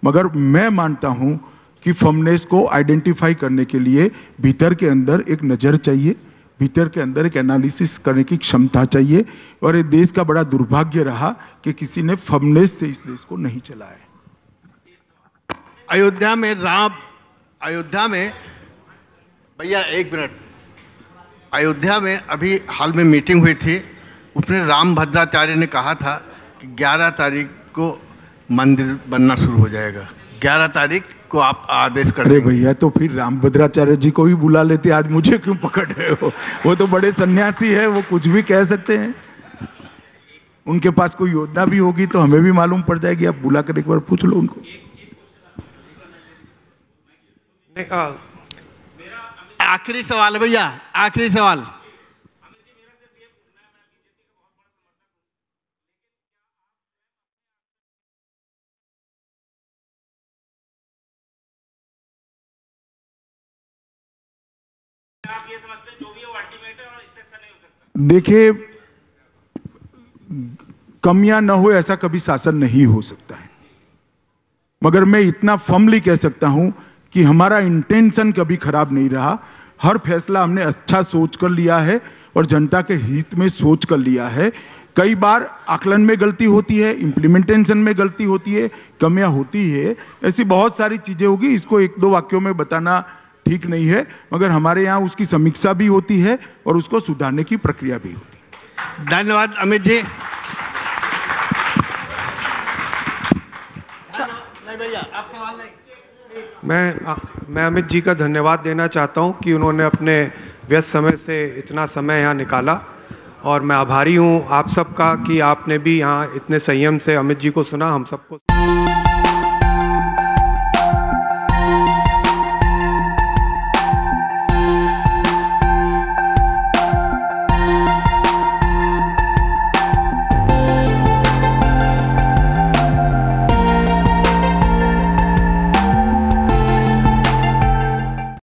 मगर मैं मानता हूँ कि फमनेस को आइडेंटिफाई करने के लिए भीतर के अंदर एक नज़र चाहिए भीतर के अंदर एक एनालिसिस करने की क्षमता चाहिए और ये देश का बड़ा दुर्भाग्य रहा कि किसी ने फमनेस से इस देश को नहीं चलाया अयोध्या में राम अयोध्या में भैया एक मिनट अयोध्या में अभी हाल में मीटिंग हुई थी उसमें राम भद्राचार्य ने कहा था कि 11 तारीख को मंदिर बनना शुरू हो जाएगा 11 तारीख को आप आदेश कर अरे भैया तो फिर राम भद्राचार्य जी को भी बुला लेते आज मुझे क्यों पकड़ रहे हो वो तो बड़े सन्यासी है वो कुछ भी कह सकते हैं उनके पास कोई योजना भी होगी तो हमें भी मालूम पड़ जाएगी आप बुला कर एक बार पूछ लो उनको नहीं आखिरी सवाल भैया आखिरी सवाल देखिए कमियां न हो ऐसा कभी शासन नहीं हो सकता है मगर मैं इतना फर्मली कह सकता हूं कि हमारा इंटेंशन कभी खराब नहीं रहा हर फैसला हमने अच्छा सोच कर लिया है और जनता के हित में सोच कर लिया है कई बार आकलन में गलती होती है इम्प्लीमेंटेशन में गलती होती है कमियां होती है ऐसी बहुत सारी चीज़ें होगी इसको एक दो वाक्यों में बताना ठीक नहीं है मगर हमारे यहाँ उसकी समीक्षा भी होती है और उसको सुधारने की प्रक्रिया भी होती है धन्यवाद अमित जी भैया आपके मैं आ, मैं अमित जी का धन्यवाद देना चाहता हूं कि उन्होंने अपने व्यस्त समय से इतना समय यहाँ निकाला और मैं आभारी हूं आप सबका कि आपने भी यहाँ इतने संयम से अमित जी को सुना हम सबको